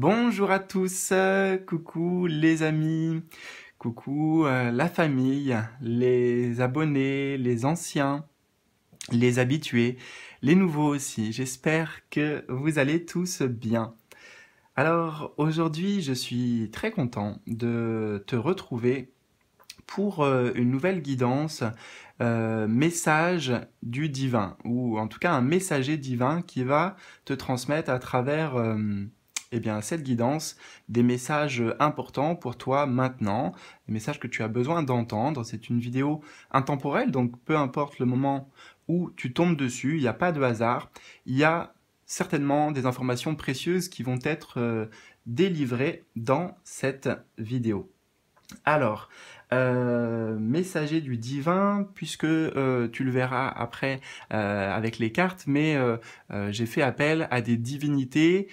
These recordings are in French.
Bonjour à tous, euh, coucou les amis, coucou euh, la famille, les abonnés, les anciens, les habitués, les nouveaux aussi. J'espère que vous allez tous bien. Alors aujourd'hui, je suis très content de te retrouver pour euh, une nouvelle guidance, message du divin, ou en tout cas un messager divin qui va te transmettre à travers eh bien, cette guidance, des messages euh, importants pour toi maintenant, des messages que tu as besoin d'entendre. C'est une vidéo intemporelle, donc peu importe le moment où tu tombes dessus, il n'y a pas de hasard. Il y a certainement des informations précieuses qui vont être euh, délivrées dans cette vidéo. Alors, euh, messager du divin, puisque euh, tu le verras après euh, avec les cartes, mais j'ai fait appel à des divinités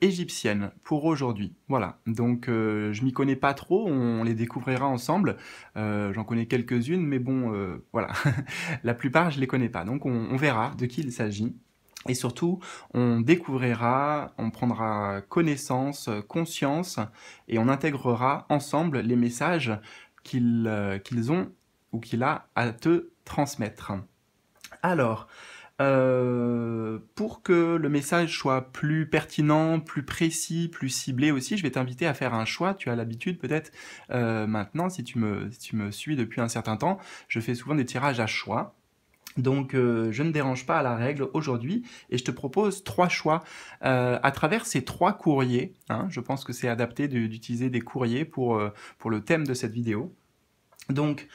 égyptiennes pour aujourd'hui. Voilà, donc je m'y connais pas trop, on les découvrira ensemble. J'en connais quelques-unes, mais bon, voilà, la plupart je les connais pas. Donc on, on verra de qui il s'agit. Et surtout, on découvrira, on prendra connaissance, conscience, et on intégrera ensemble les messages euh, qu'ils ont ou qu'il a à te transmettre. Alors, euh, pour que le message soit plus pertinent, plus précis, plus ciblé aussi, je vais t'inviter à faire un choix. Tu as l'habitude peut-être euh, maintenant, si tu, me, si tu me suis depuis un certain temps, je fais souvent des tirages à choix. Donc euh, je ne dérange pas à la règle aujourd'hui et je te propose trois choix euh, à travers ces trois courriers. Hein, je pense que c'est adapté d'utiliser des courriers pour, euh, pour le thème de cette vidéo. Donc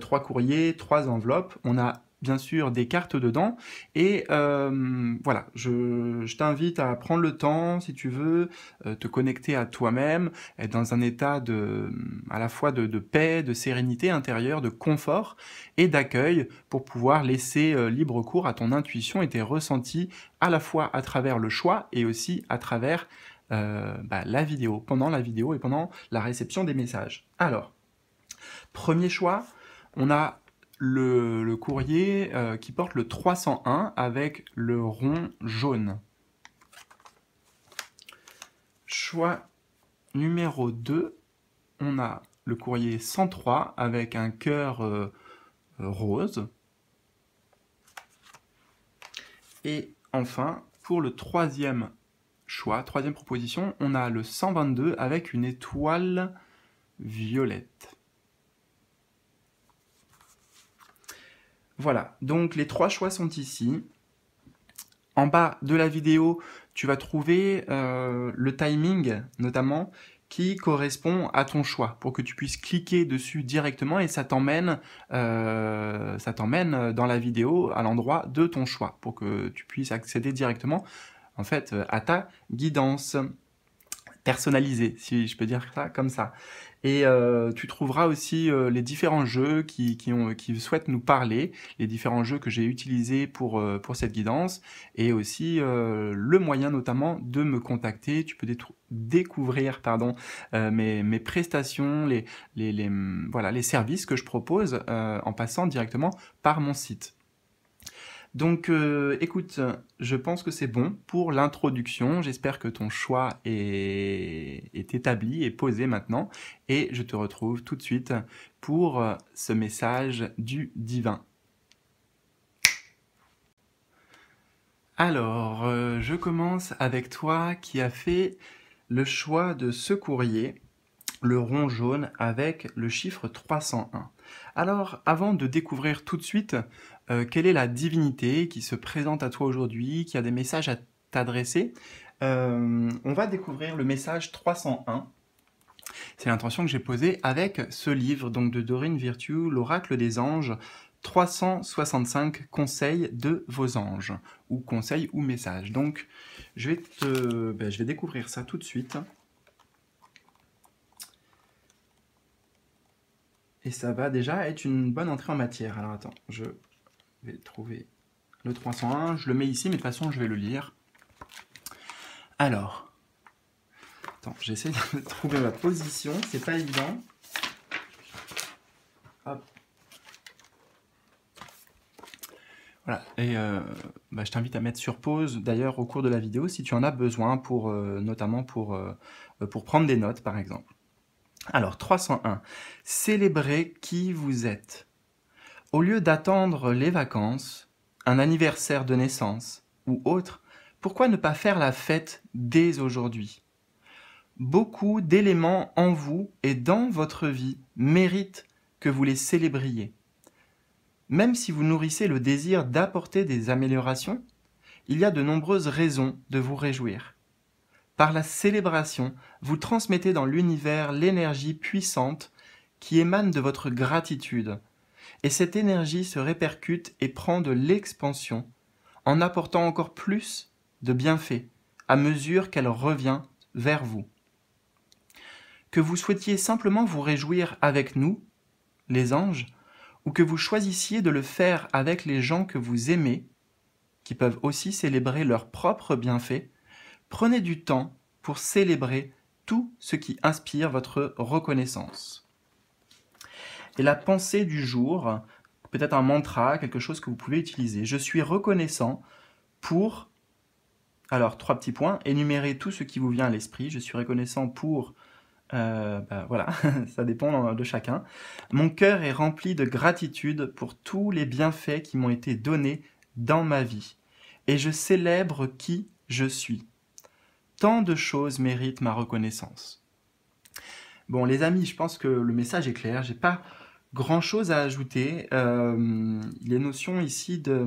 trois courriers, trois enveloppes. On a bien sûr des cartes dedans. Et euh, voilà, je, t'invite à prendre le temps, si tu veux, euh, te connecter à toi-même, être dans un état de, à la fois de, paix, de sérénité intérieure, de confort et d'accueil pour pouvoir laisser euh, libre cours à ton intuition et tes ressentis à la fois à travers le choix et aussi à travers bah, la vidéo, pendant la vidéo et pendant la réception des messages. Alors, premier choix, on a le, courrier euh, qui porte le 301 avec le rond jaune. Choix numéro 2, on a le courrier 103 avec un cœur euh, euh, rose. Et enfin, pour le troisième choix, troisième proposition, on a le 122 avec une étoile violette. Voilà, donc les trois choix sont ici. En bas de la vidéo, tu vas trouver euh, le timing, notamment, qui correspond à ton choix, pour que tu puisses cliquer dessus directement et euh, ça t'emmène dans la vidéo à l'endroit de ton choix, pour que tu puisses accéder directement, en fait, à ta guidance personnalisée, si je peux dire ça comme ça. Et euh, tu trouveras aussi euh, les différents jeux qui, qui, souhaitent nous parler, les différents jeux que j'ai utilisés pour, euh, pour cette guidance, et aussi le moyen notamment de me contacter. Tu peux découvrir pardon, mes, mes prestations, les, les, voilà, les services que je propose en passant directement par mon site. Donc euh, écoute, je pense que c'est bon pour l'introduction. J'espère que ton choix est... établi et posé maintenant. Et je te retrouve tout de suite pour euh, ce message du divin. Alors, euh, je commence avec toi qui a fait le choix de ce courrier, le rond jaune, avec le chiffre 301. Alors, avant de découvrir tout de suite euh, quelle est la divinité qui se présente à toi aujourd'hui, qui a des messages à t'adresser. Euh, on va découvrir le message 301. C'est l'intention que j'ai posée avec ce livre donc de Dorine Virtue, L'oracle des anges, 365 conseils de vos anges, ou conseils ou messages. Donc, je vais, te, ben, je vais découvrir ça tout de suite. Et ça va déjà être une bonne entrée en matière. Alors attends, je je vais trouver le 301. Je le mets ici, mais de toute façon, je vais le lire. Alors. Attends, j'essaie de trouver ma position. C'est pas évident. Voilà, et euh, bah, je t'invite à mettre sur pause d'ailleurs au cours de la vidéo si tu en as besoin, pour, euh, notamment pour, euh, pour prendre des notes par exemple. Alors 301, célébrez qui vous êtes. Au lieu d'attendre les vacances, un anniversaire de naissance ou autre, pourquoi ne pas faire la fête dès aujourd'hui Beaucoup d'éléments en vous et dans votre vie méritent que vous les célébriez. Même si vous nourrissez le désir d'apporter des améliorations, il y a de nombreuses raisons de vous réjouir. Par la célébration, vous transmettez dans l'univers l'énergie puissante qui émane de votre gratitude, et cette énergie se répercute et prend de l'expansion en apportant encore plus de bienfaits à mesure qu'elle revient vers vous. Que vous souhaitiez simplement vous réjouir avec nous, les anges, ou que vous choisissiez de le faire avec les gens que vous aimez, qui peuvent aussi célébrer leurs propres bienfaits, prenez du temps pour célébrer tout ce qui inspire votre reconnaissance et la pensée du jour, peut-être un mantra, quelque chose que vous pouvez utiliser. Je suis reconnaissant pour... Alors, trois petits points. Énumérez tout ce qui vous vient à l'esprit. Je suis reconnaissant pour... Euh, bah, voilà, ça dépend hein, de chacun. Mon cœur est rempli de gratitude pour tous les bienfaits qui m'ont été donnés dans ma vie. Et je célèbre qui je suis. Tant de choses méritent ma reconnaissance. Bon, les amis, je pense que le message est clair. J'ai pas grand-chose à ajouter. Euh, les notions ici de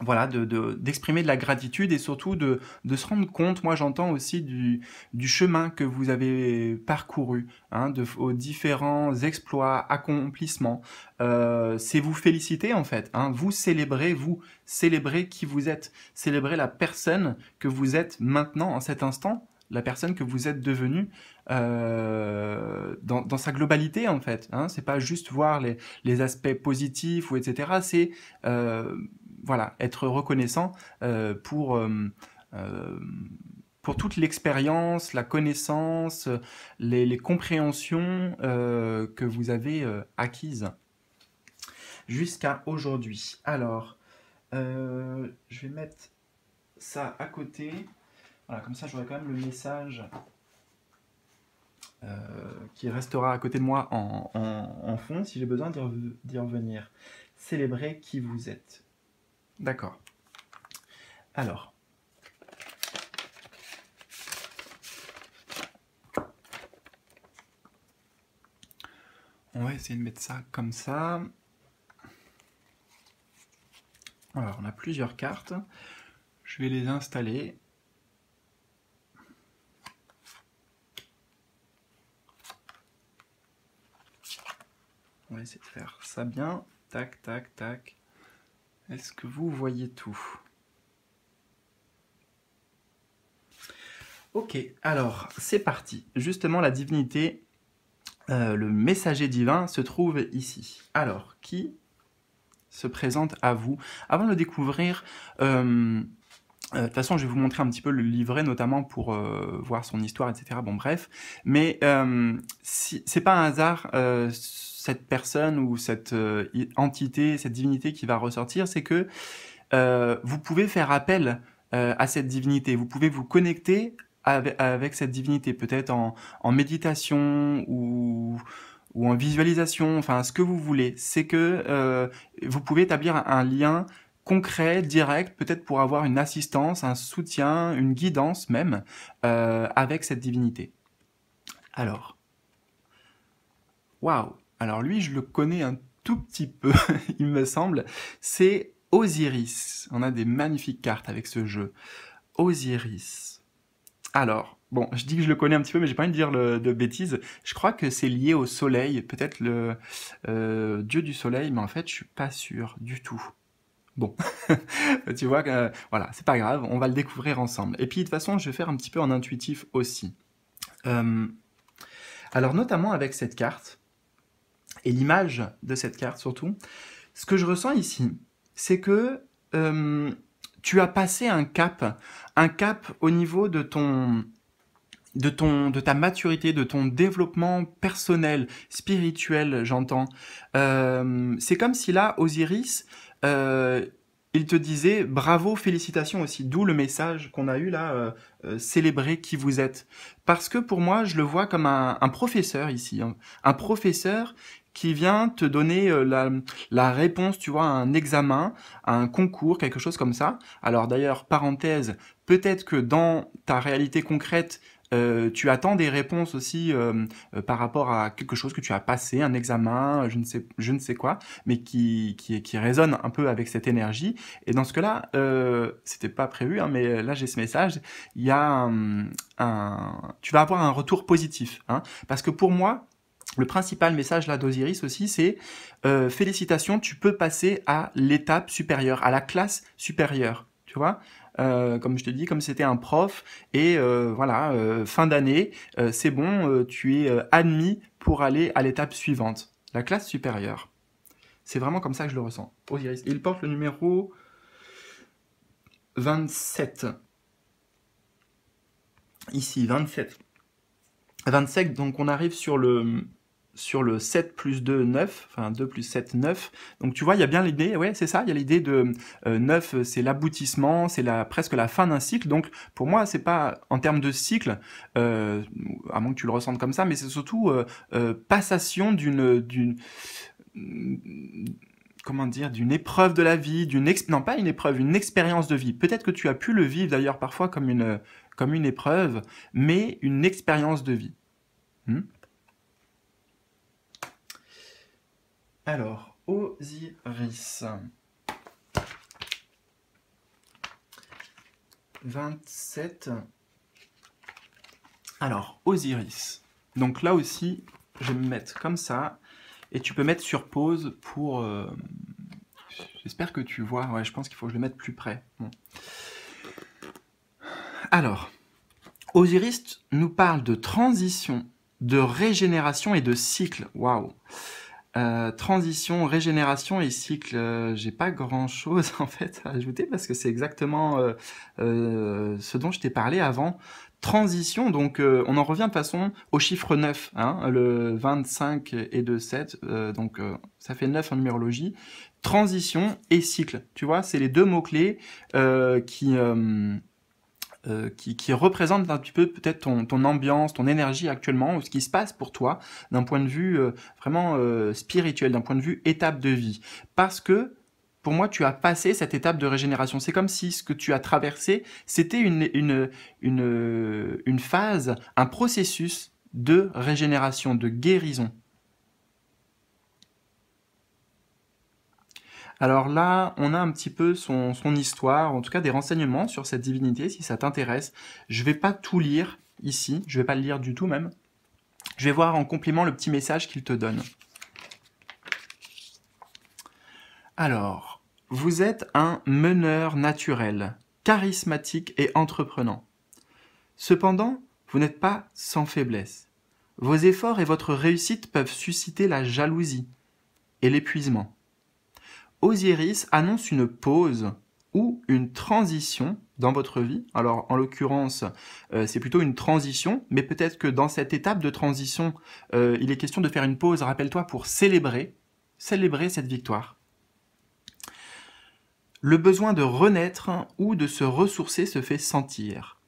voilà, d'exprimer de, la gratitude et surtout de, se rendre compte, moi j'entends aussi du, du chemin que vous avez parcouru, hein, de, vos différents exploits, accomplissements. Euh, c'est vous féliciter en fait, hein. vous célébrer, vous célébrer qui vous êtes, célébrer la personne que vous êtes maintenant, en cet instant, la personne que vous êtes devenue euh, dans, sa globalité en fait. Hein. C'est pas juste voir les, aspects positifs ou etc. C'est euh, voilà être reconnaissant euh, pour pour toute l'expérience, la connaissance, les compréhensions que vous avez acquises jusqu'à aujourd'hui. Alors, je vais mettre ça à côté. Voilà, comme ça, j'aurai quand même le message euh, qui restera à côté de moi en, fond si j'ai besoin d'y revenir. Célébrez qui vous êtes. D'accord. Alors. On va essayer de mettre ça comme ça. Alors, on a plusieurs cartes. Je vais les installer essayer de faire ça bien. Tac, tac, tac. Est-ce que vous voyez tout Ok, alors c'est parti. Justement, la divinité, euh, le messager divin, se trouve ici. Alors, qui se présente à vous Avant de le découvrir, euh, euh, de toute façon, je vais vous montrer un petit peu le livret, notamment pour voir son histoire, etc. Bon, bref. Mais si, c'est pas un hasard cette personne ou cette euh, entité, cette divinité qui va ressortir, c'est que euh, vous pouvez faire appel euh, à cette divinité, vous pouvez vous connecter avec, cette divinité, peut-être en, méditation ou, en visualisation, enfin ce que vous voulez. C'est que vous pouvez établir un lien concret, direct, peut-être pour avoir une assistance, un soutien, une guidance même avec cette divinité. Alors, waouh alors lui, je le connais un tout petit peu, il me semble, c'est Osiris. On a des magnifiques cartes avec ce jeu. Osiris. Alors, bon, je dis que je le connais un petit peu, mais j'ai pas envie de dire de bêtises. Je crois que c'est lié au soleil, peut-être le euh, dieu du soleil, mais en fait, je suis pas sûr du tout. Bon, tu vois, que euh, voilà, c'est pas grave, on va le découvrir ensemble. Et puis, de toute façon, je vais faire un petit peu en intuitif aussi. Euh, alors, notamment avec cette carte, et l'image de cette carte surtout, ce que je ressens ici, c'est que euh, tu as passé un cap, un cap au niveau de ton de ton de ta maturité, de ton développement personnel, spirituel, j'entends. Euh, c'est comme si là, Osiris, euh, il te disait bravo, félicitations aussi. D'où le message qu'on a eu là, célébrer qui vous êtes. Parce que pour moi, je le vois comme un, professeur ici, hein. un professeur qui vient te donner euh, la, réponse, tu vois, à un examen, à un concours, quelque chose comme ça. Alors d'ailleurs, parenthèse, peut-être que dans ta réalité concrète, euh, tu attends des réponses aussi euh, par rapport à quelque chose que tu as passé, un examen, je ne sais, je ne sais quoi, mais qui, qui, qui résonne un peu avec cette énergie. Et dans ce cas-là, c'était pas prévu, hein, mais là j'ai ce message. Il y a un, hum, un, tu vas avoir un retour positif, hein, parce que pour moi, le principal message là d'Osiris aussi, c'est euh, félicitations, tu peux passer à l'étape supérieure, à la classe supérieure. Tu vois, euh, comme je te dis, comme c'était un prof et euh, voilà, fin d'année, c'est bon, tu es admis pour aller à l'étape suivante, la classe supérieure. C'est vraiment comme ça que je le ressens. Osiris, il porte le numéro 27. Ici, 27. 27, donc on arrive sur le, sur le 7 plus 2, 9, enfin 2 plus 7, 9. Donc tu vois, il y a bien l'idée, ouais, c'est ça, il y a l'idée de 9, euh, euh, c'est l'aboutissement, c'est la, presque la fin d'un cycle. Donc pour moi, c'est pas en termes de cycle, euh, à moins que tu le ressentes comme ça, mais c'est surtout passation d'une, comment dire, d'une épreuve de la vie, d'une, non pas une épreuve, une expérience de vie. Peut-être que tu as pu le vivre d'ailleurs parfois comme une, comme une épreuve, mais une expérience de vie. Hmm Alors, Osiris. 27. Alors, Osiris. Donc là aussi, je vais me mettre comme ça. Et tu peux mettre sur pause pour... Euh, j'espère que tu vois. Ouais, je pense qu'il faut que je le mette plus près. Alors, Osiris nous parle de transition, de régénération et de cycle. Waouh euh, transition, régénération et cycle, euh, j'ai pas grand chose en fait à ajouter parce que c'est exactement euh, ce dont je t'ai parlé avant. Transition, donc on en revient de façon au chiffre 9, hein, le 25 et 2, 7, donc ça fait 9 en numérologie. Transition et cycle, tu vois, c'est les deux mots-clés qui, euh, qui, représente un petit peu peut-être ton, ambiance, ton énergie actuellement, ou ce qui se passe pour toi d'un point de vue euh, vraiment euh, spirituel, d'un point de vue étape de vie. Parce que pour moi, tu as passé cette étape de régénération. C'est comme si ce que tu as traversé, c'était une phase, un processus de régénération, de guérison. Alors là, on a un petit peu son, histoire, en tout cas des renseignements sur cette divinité, si ça t'intéresse. Je ne vais pas tout lire ici, je ne vais pas le lire du tout même. Je vais voir en complément le petit message qu'il te donne. Alors, vous êtes un meneur naturel, charismatique et entreprenant. Cependant, vous n'êtes pas sans faiblesse. Vos efforts et votre réussite peuvent susciter la jalousie et l'épuisement. Osiris annonce une pause ou une transition dans votre vie. Alors en l'occurrence, euh, c'est plutôt une transition, mais peut-être que dans cette étape de transition, euh, il est question de faire une pause, rappelle-toi, pour célébrer, célébrer cette victoire. Le besoin de renaître ou de se ressourcer se fait sentir.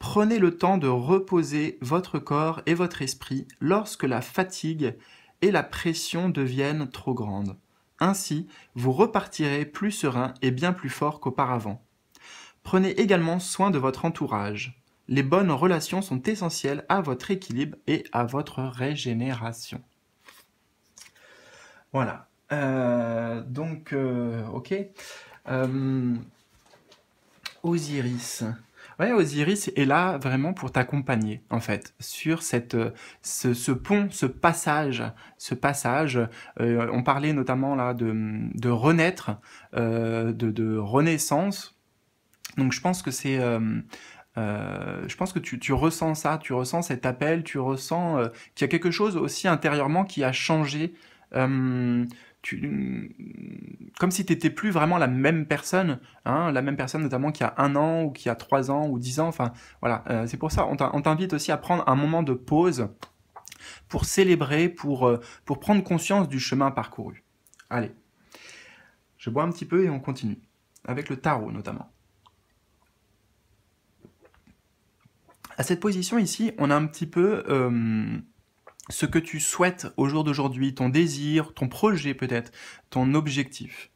Prenez le temps de reposer votre corps et votre esprit lorsque la fatigue et la pression deviennent trop grandes. Ainsi, vous repartirez plus serein et bien plus fort qu'auparavant. Prenez également soin de votre entourage. Les bonnes relations sont essentielles à votre équilibre et à votre régénération. Voilà. Euh, donc, euh, ok. Euh, Osiris. Ouais, Osiris est là vraiment pour t'accompagner, en fait, sur cette, euh, ce, pont, ce passage, ce passage. Euh, on parlait notamment là de, renaître, euh, de, renaissance. Donc je pense que c'est je pense que tu, ressens ça, tu ressens cet appel, tu ressens qu'il y a quelque chose aussi intérieurement qui a changé comme si tu n'étais plus vraiment la même personne, hein, la même personne notamment qui a un an ou qui a trois ans ou dix ans. Enfin, voilà, euh, c'est pour ça. On t'invite aussi à prendre un moment de pause pour célébrer, pour, euh, pour prendre conscience du chemin parcouru. Allez, je bois un petit peu et on continue avec le tarot notamment. À cette position ici, on a un petit peu euh, ce que tu souhaites au jour d'aujourd'hui, ton désir, ton projet peut-être, ton objectif.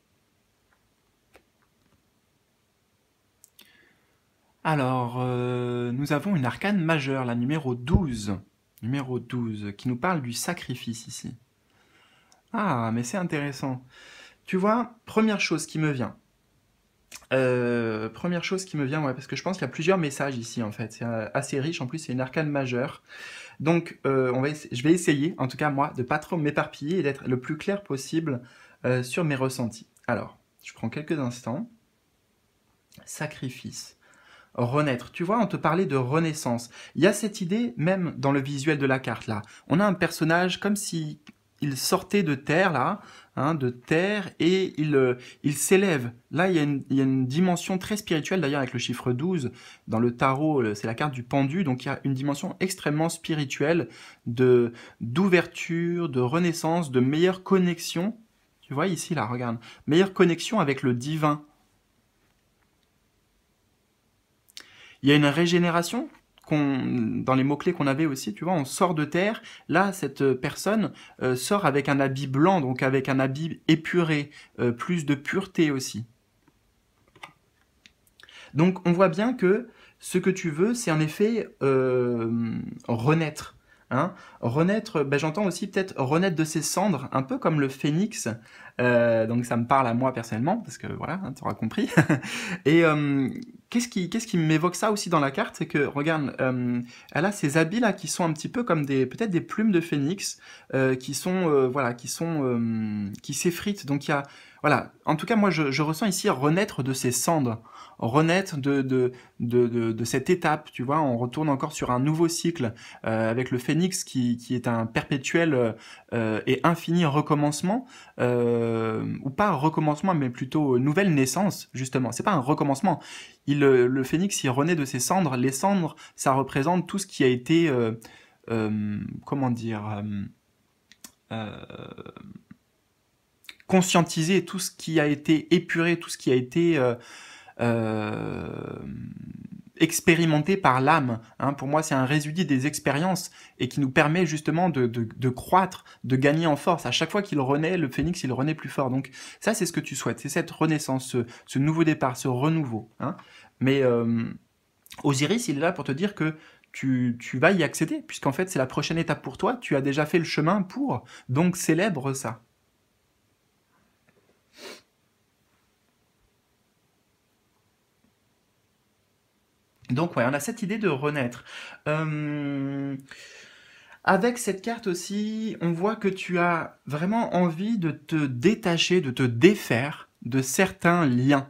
Alors, euh, nous avons une arcane majeure, la numéro 12. Numéro 12, qui nous parle du sacrifice ici. Ah, mais c'est intéressant. Tu vois, première chose qui me vient, euh, première chose qui me vient, parce que je pense qu'il y a plusieurs messages ici en fait. C'est euh, assez riche, en plus c'est une arcane majeure. Donc euh, je vais essayer, en tout cas moi, de pas trop m'éparpiller et d'être le plus clair possible sur mes ressentis. Alors, je prends quelques instants. Sacrifice. Renaître. Tu vois, on te parlait de renaissance. Il y a cette idée même dans le visuel de la carte là. On a un personnage comme si sortait de terre là, Hein, de terre, et il, euh, il s'élève. Là, il y, a une, dimension très spirituelle, d'ailleurs, avec le chiffre 12. Dans le tarot, euh, c'est la carte du pendu, donc il y a une dimension extrêmement spirituelle de d'ouverture, de renaissance, de meilleure connexion. Tu vois ici, là, regarde. Meilleure connexion avec le divin. Il y a une régénération dans les mots-clés qu'on avait aussi, tu vois, on sort de terre. Là, cette euh, personne euh, sort avec un habit blanc, donc avec un habit épuré, euh, plus de pureté aussi. Donc on voit bien que ce que tu veux, c'est en effet renaître. Hein. Renaître, ben, j'entends aussi peut-être renaître de ses cendres, un peu comme le phénix. donc ça me parle à moi personnellement, parce que voilà, hein, tu auras compris. Et qu'est-ce qui, m'évoque ça aussi dans la carte C'est que, regarde, euh, elle a ces habits là qui sont un petit peu comme des, peut-être des plumes de phénix, euh, qui sont, euh, voilà, qui sont, qui s'effritent. Donc il y a, voilà, en tout cas, moi, je, ressens ici renaître de ces cendres, renaître de, cette étape, tu vois, on retourne encore sur un nouveau cycle euh, avec le phénix qui, est un perpétuel euh, et infini recommencement, euh, ou pas recommencement, mais plutôt nouvelle naissance, justement. C'est pas un recommencement. le phénix, il renaît de ses cendres. Les cendres, ça représente tout ce qui a été, comment dire, conscientiser tout ce qui a été épuré, tout ce qui a été euh, euh, expérimenté par l'âme. Hein. Pour moi, c'est un résidu des expériences et qui nous permet justement de, croître, de gagner en force. À chaque fois qu'il renaît, le phénix, il renaît plus fort. Donc ça, c'est ce que tu souhaites, c'est cette renaissance, ce, nouveau départ, ce renouveau. Hein. Mais euh, Osiris, il est là pour te dire que tu vas y accéder, puisqu'en fait, c'est la prochaine étape pour toi. Tu as déjà fait le chemin pour, donc célèbre ça. Donc ouais, on a cette idée de renaître. Euh, avec cette carte aussi, on voit que tu as vraiment envie de te détacher, de te défaire de certains liens.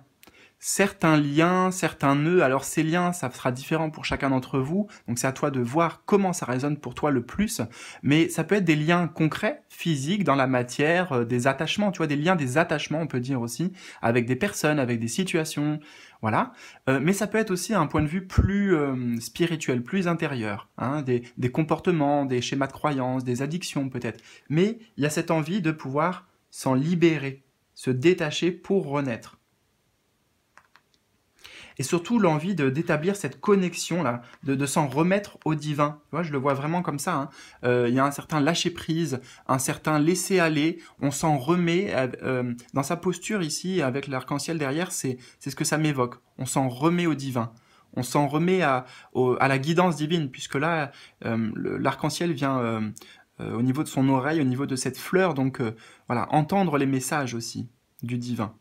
Certains liens, certains nœuds. Alors ces liens, ça sera différent pour chacun d'entre vous. Donc c'est à toi de voir comment ça résonne pour toi le plus. Mais ça peut être des liens concrets, physiques, dans la matière, euh, des attachements. Tu vois, des liens, des attachements, on peut dire aussi, avec des personnes, avec des situations, voilà. Euh, mais ça peut être aussi un point de vue plus euh, spirituel, plus intérieur, hein, des, des, comportements, des schémas de croyances, des addictions peut-être. Mais il y a cette envie de pouvoir s'en libérer, se détacher pour renaître et surtout l'envie d'établir cette connexion-là, de, s'en remettre au divin. Tu je le vois vraiment comme ça. Hein. Euh, il y a un certain lâcher-prise, un certain laisser-aller, on s'en remet euh, euh, dans sa posture ici, avec l'arc-en-ciel derrière, c'est ce que ça m'évoque. On s'en remet au divin. On s'en remet à, à, la guidance divine, puisque là, l'arc-en-ciel vient au niveau de son oreille, au niveau de cette fleur, donc voilà, entendre les messages aussi du divin.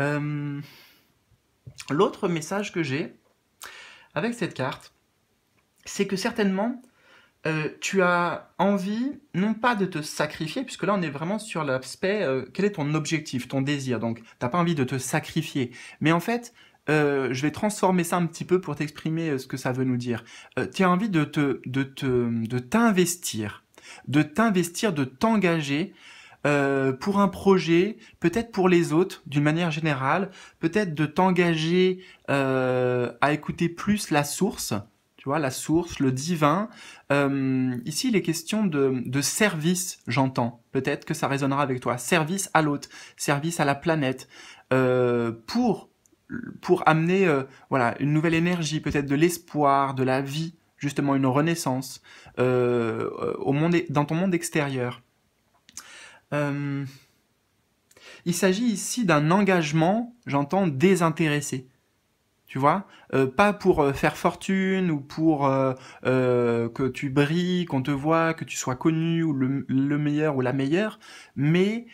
Euh, l'autre message que j'ai avec cette carte, c'est que certainement, euh, tu as envie, non pas de te sacrifier, puisque là on est vraiment sur l'aspect, euh, quel est ton objectif, ton désir, donc tu n'as pas envie de te sacrifier, mais en fait, je vais transformer ça un petit peu pour t'exprimer ce que ça veut nous dire. tu as envie de te, de te, de t'investir, de t'investir, de t'engager euh, pour un projet, peut-être pour les autres d'une manière générale, peut-être de t'engager euh, à écouter plus la source, tu vois, la source, le divin. Euh, ici, les questions de, service, j'entends. Peut-être que ça résonnera avec toi. Service à l'autre, service à la planète, pour pour amener voilà une nouvelle énergie, peut-être de l'espoir, de la vie, justement une renaissance au monde, dans ton monde extérieur. Euh, il s'agit ici d'un engagement, j'entends, désintéressé. Tu vois euh, Pas pour euh, faire fortune ou pour que tu brilles, qu'on te voit, que tu sois connu ou le, meilleur ou la meilleure, mais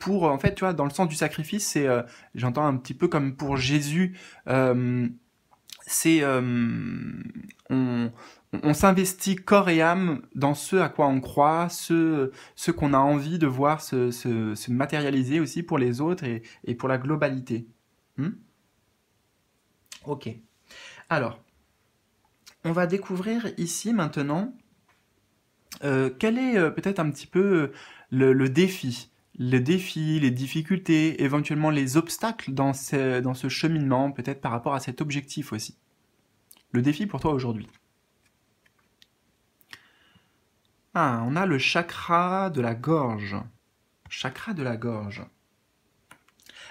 pour en fait tu vois dans le sens du sacrifice c'est j'entends un petit peu comme pour Jésus c'est on, on s'investit corps et âme dans ce à quoi on croit, ce, ce qu'on a envie de voir se, matérialiser aussi pour les autres et, pour la globalité. Hmm ok. Alors, on va découvrir ici maintenant euh, quel est euh, peut-être un petit peu euh, le, défi. Le défi, les difficultés, éventuellement les obstacles dans dans ce cheminement, peut-être par rapport à cet objectif aussi. Le défi pour toi aujourd'hui. Ah, on a le chakra de la gorge. Chakra de la gorge.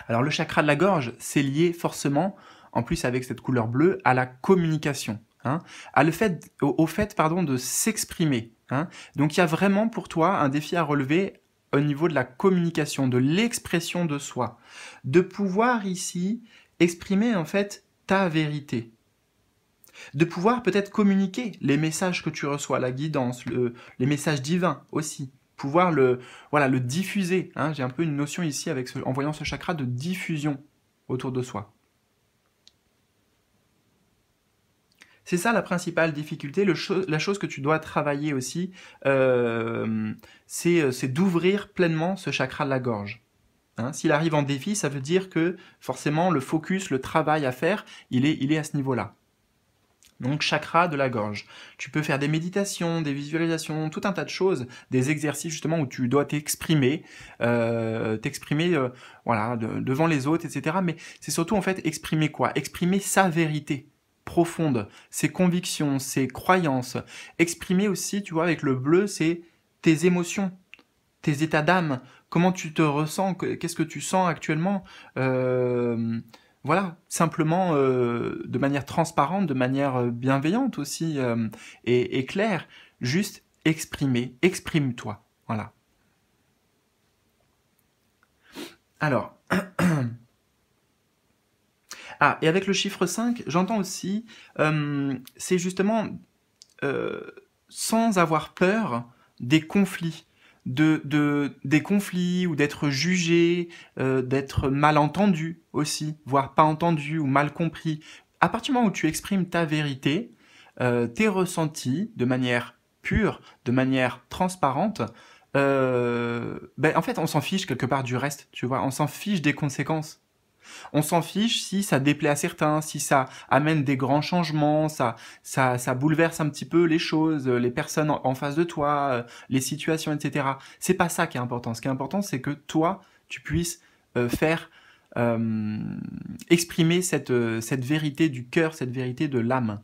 Alors le chakra de la gorge, c'est lié forcément, en plus avec cette couleur bleue, à la communication, hein. à le fait, au, fait pardon, de s'exprimer. Hein. Donc il y a vraiment pour toi un défi à relever au niveau de la communication, de l'expression de soi, de pouvoir ici exprimer en fait ta vérité, de pouvoir peut-être communiquer les messages que tu reçois, la guidance, les messages divins aussi, pouvoir le, voilà, le diffuser. Hein. J'ai un peu une notion ici avec en voyant ce chakra de diffusion autour de soi. C'est ça la principale difficulté. la chose que tu dois travailler aussi, euh, euh, c'est d'ouvrir pleinement ce chakra de la gorge. Hein. S'il arrive en défi, ça veut dire que forcément le focus, le travail à faire, il est à ce niveau-là donc chakra de la gorge. Tu peux faire des méditations, des visualisations, tout un tas de choses, des exercices justement où tu dois t'exprimer, euh, t'exprimer euh, voilà devant les autres, etc. Mais c'est surtout en fait exprimer quoi Exprimer sa vérité profonde, ses convictions, ses croyances. Exprimer aussi, tu vois, avec le bleu, c'est tes émotions, tes états d'âme, comment tu te ressens, qu'est-ce que tu sens actuellement. Euh, voilà, simplement euh, de manière transparente, de manière euh, bienveillante aussi euh, et, claire. Juste exprimer, exprime-toi. Voilà. Alors. ah, et avec le chiffre 5, j'entends aussi, c'est justement sans avoir peur des conflits de, des conflits ou d'être jugé, euh, d'être mal entendu aussi, voire pas entendu ou mal compris. À partir du moment où tu exprimes ta vérité, euh, tes ressentis de manière pure, de manière transparente, euh, ben en fait on s'en fiche quelque part du reste, tu vois, on s'en fiche des conséquences. On s'en fiche si ça déplaît à certains, si ça amène des grands changements, ça, ça, ça bouleverse un petit peu les choses, les personnes en, face de toi, euh, les situations, etc. C'est pas ça qui est important. Ce qui est important, c'est que toi, tu puisses euh, faire euh, exprimer cette, cette vérité du cœur, cette vérité de l'âme.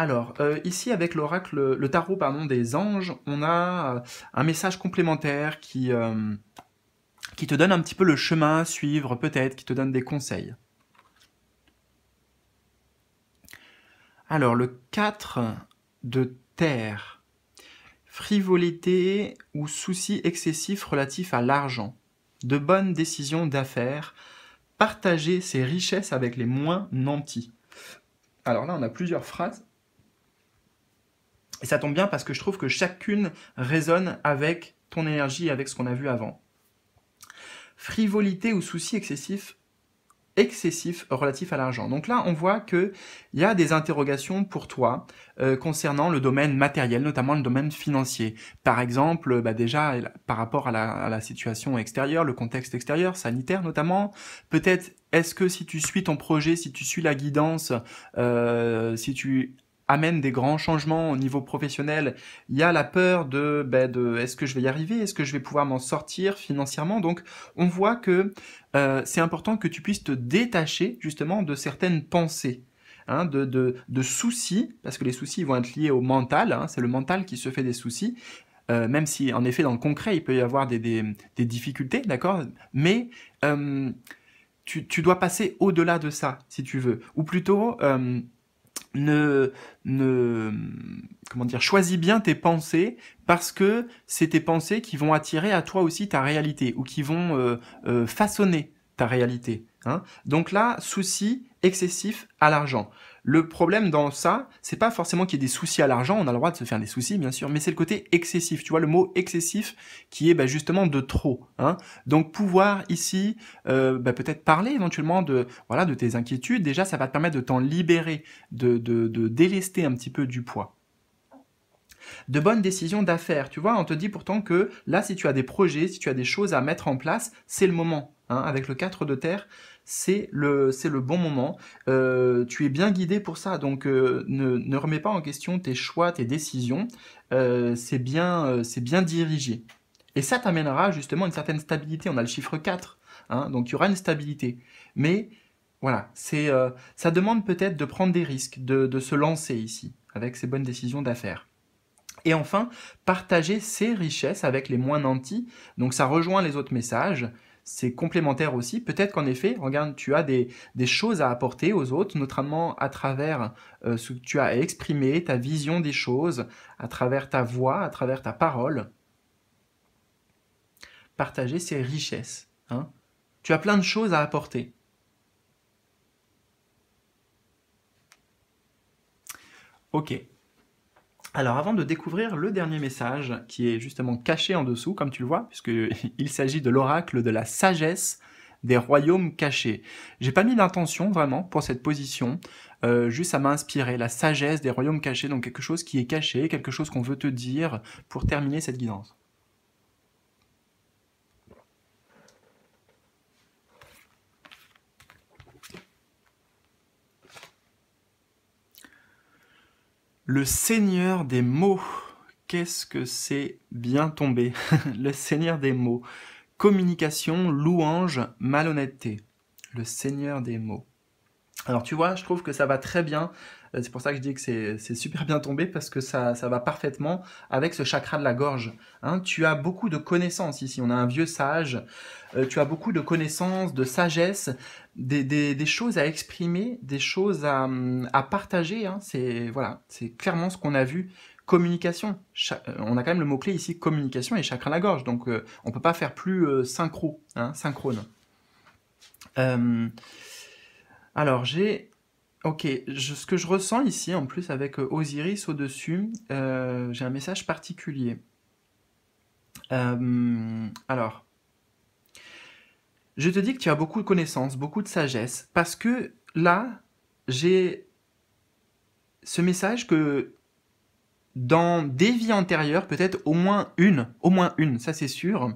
Alors, ici avec l'oracle, le tarot pardon, des anges, on a un message complémentaire qui, qui te donne un petit peu le chemin à suivre peut-être, qui te donne des conseils. Alors le 4 de terre, frivolité ou souci excessif relatif à l'argent, de bonnes décisions d'affaires, partager ses richesses avec les moins nantis. Alors là, on a plusieurs phrases. Et ça tombe bien parce que je trouve que chacune résonne avec ton énergie avec ce qu'on a vu avant frivolité ou souci excessif excessif relatif à l'argent. Donc là, on voit qu'il y a des interrogations pour toi euh, concernant le domaine matériel, notamment le domaine financier. Par exemple, bah, déjà par rapport à la, situation extérieure, le contexte extérieur, sanitaire notamment, peut-être est-ce que si tu suis ton projet, si tu suis la guidance, euh, si tu amène des grands changements au niveau professionnel, il y a la peur de, ben, est-ce que je vais y arriver, est-ce que je vais pouvoir m'en sortir financièrement. Donc on voit que euh, c'est important que tu puisses te détacher justement de certaines pensées. Hein, de, soucis, parce que les soucis vont être liés au mental, hein. c'est le mental qui se fait des soucis, euh, même si en effet dans le concret il peut y avoir des, difficultés, d'accord Mais euh, tu, tu, dois passer au-delà de ça, si tu veux. Ou plutôt, ne, ne, comment dire, choisis bien tes pensées parce que c'est tes pensées qui vont attirer à toi aussi ta réalité ou qui vont euh, euh, façonner ta réalité. Hein. Donc là, souci excessif à l'argent. Le problème dans ça, c'est pas forcément qu'il y ait des soucis à l'argent, on a le droit de se faire des soucis bien sûr, mais c'est le côté excessif, tu vois, le mot excessif qui est bah, justement de trop. Hein. Donc pouvoir ici euh, bah, peut-être parler éventuellement de, voilà, de tes inquiétudes, déjà ça va te permettre de t'en libérer, de, délester un petit peu du poids de bonnes décisions d'affaires. Tu vois, on te dit pourtant que là, si tu as des projets, si tu as des choses à mettre en place, c'est le moment. Hein, avec le 4 de terre, c'est le, bon moment. Euh, tu es bien guidé pour ça, donc euh, ne, remets pas en question tes choix, tes décisions. Euh, c'est bien, dirigé. Et ça t'amènera justement une certaine stabilité. On a le chiffre 4, hein, donc il y aura une stabilité. Mais voilà, c'est, ça demande peut-être de prendre des risques, de, de se lancer ici, avec ces bonnes décisions d'affaires. Et enfin, partager ses richesses avec les moins nantis. Donc ça rejoint les autres messages c'est complémentaire aussi. Peut-être qu'en effet, regarde, tu as des, choses à apporter aux autres, notamment à travers euh, ce que tu as exprimé, ta vision des choses, à travers ta voix, à travers ta parole. Partager ses richesses. Hein. Tu as plein de choses à apporter. Ok. Alors avant de découvrir le dernier message qui est justement caché en dessous, comme tu le vois, puisqu'il s'agit de l'oracle de la sagesse des royaumes cachés. J'ai pas mis d'intention vraiment pour cette position, euh, juste à m'inspirer. la sagesse des royaumes cachés, donc quelque chose qui est caché, quelque chose qu'on veut te dire pour terminer cette guidance. Le Seigneur des mots. Qu'est-ce que c'est bien tombé Le Seigneur des mots. Communication, louange, malhonnêteté. Le Seigneur des mots. Alors tu vois, je trouve que ça va très bien euh, c'est pour ça que je dis que c'est super bien tombé parce que ça, va parfaitement avec ce chakra de la gorge. Hein. Tu as beaucoup de connaissances ici. On a un vieux sage. Euh, tu as beaucoup de connaissances, de sagesse, des, choses à exprimer, des choses à, hum, partager. Hein. C'est voilà, c'est clairement ce qu'on a vu communication. Euh, on a quand même le mot-clé ici, communication et chakra de la gorge. Donc, on ne peut pas faire plus synchro, hein, synchrone. alors, j'ai Ok, ce que je ressens ici, en plus avec euh, Osiris au-dessus, euh, j'ai un message particulier. Euh, alors, je te dis que tu as beaucoup de connaissances, beaucoup de sagesse, parce que là, j'ai ce message que dans des vies antérieures, peut-être au moins une, au moins une, ça c'est sûr,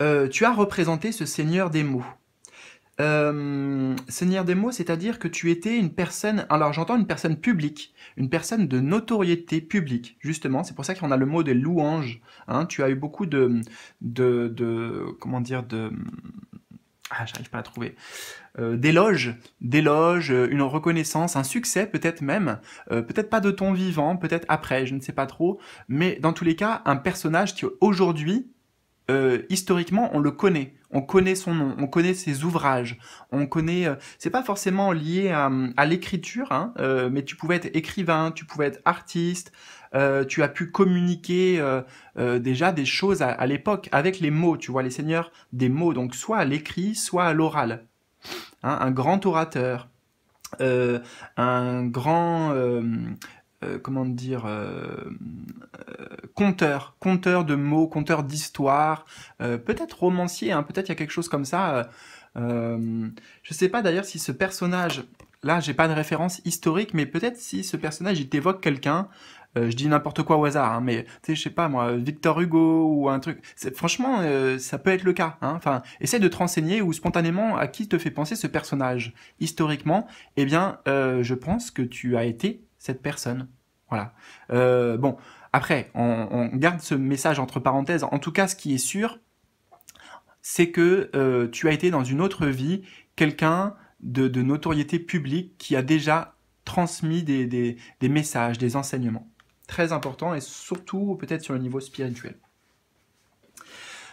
tu as représenté ce seigneur des mots. Euh, Seigneur des mots, c'est-à-dire que tu étais une personne, alors j'entends une personne publique, une personne de notoriété publique, justement, c'est pour ça qu'on a le mot des louanges, hein. tu as eu beaucoup de, de, de comment dire, de, ah, j'arrive pas à trouver, euh, d'éloges, d'éloges, euh, une reconnaissance, un succès peut-être même, euh, peut-être pas de ton vivant, peut-être après, je ne sais pas trop, mais dans tous les cas, un personnage qui aujourd'hui euh, historiquement, on le connaît. On connaît son nom, on connaît ses ouvrages, on connaît. Euh, c'est pas forcément lié à, l'écriture, hein, euh, mais tu pouvais être écrivain, tu pouvais être artiste. tu as pu communiquer déjà des choses à, l'époque avec les mots. Tu vois les seigneurs des mots, donc soit à l'écrit, soit à l'oral. Hein, un grand orateur, un grand euh, comment dire, euh, euh, conteur, conteur de mots, conteur d'histoires, euh, peut-être romancier, hein, peut-être il y a quelque chose comme ça. je ne sais pas d'ailleurs si ce personnage, là j'ai pas de référence historique, mais peut-être si ce personnage il t'évoque quelqu'un, je dis n'importe quoi au hasard, hein, mais tu sais, je sais pas moi, Victor Hugo ou un truc. Franchement, ça peut être le cas. Hein, enfin, essaie de te renseigner ou spontanément à qui te fait penser ce personnage historiquement. Eh bien, je pense que tu as été cette personne. Voilà. Euh, bon, après, on, garde ce message entre parenthèses. En tout cas, ce qui est sûr, c'est que euh, tu as été dans une autre vie quelqu'un de, notoriété publique qui a déjà transmis des, des messages, des enseignements. Très important et surtout peut-être sur le niveau spirituel.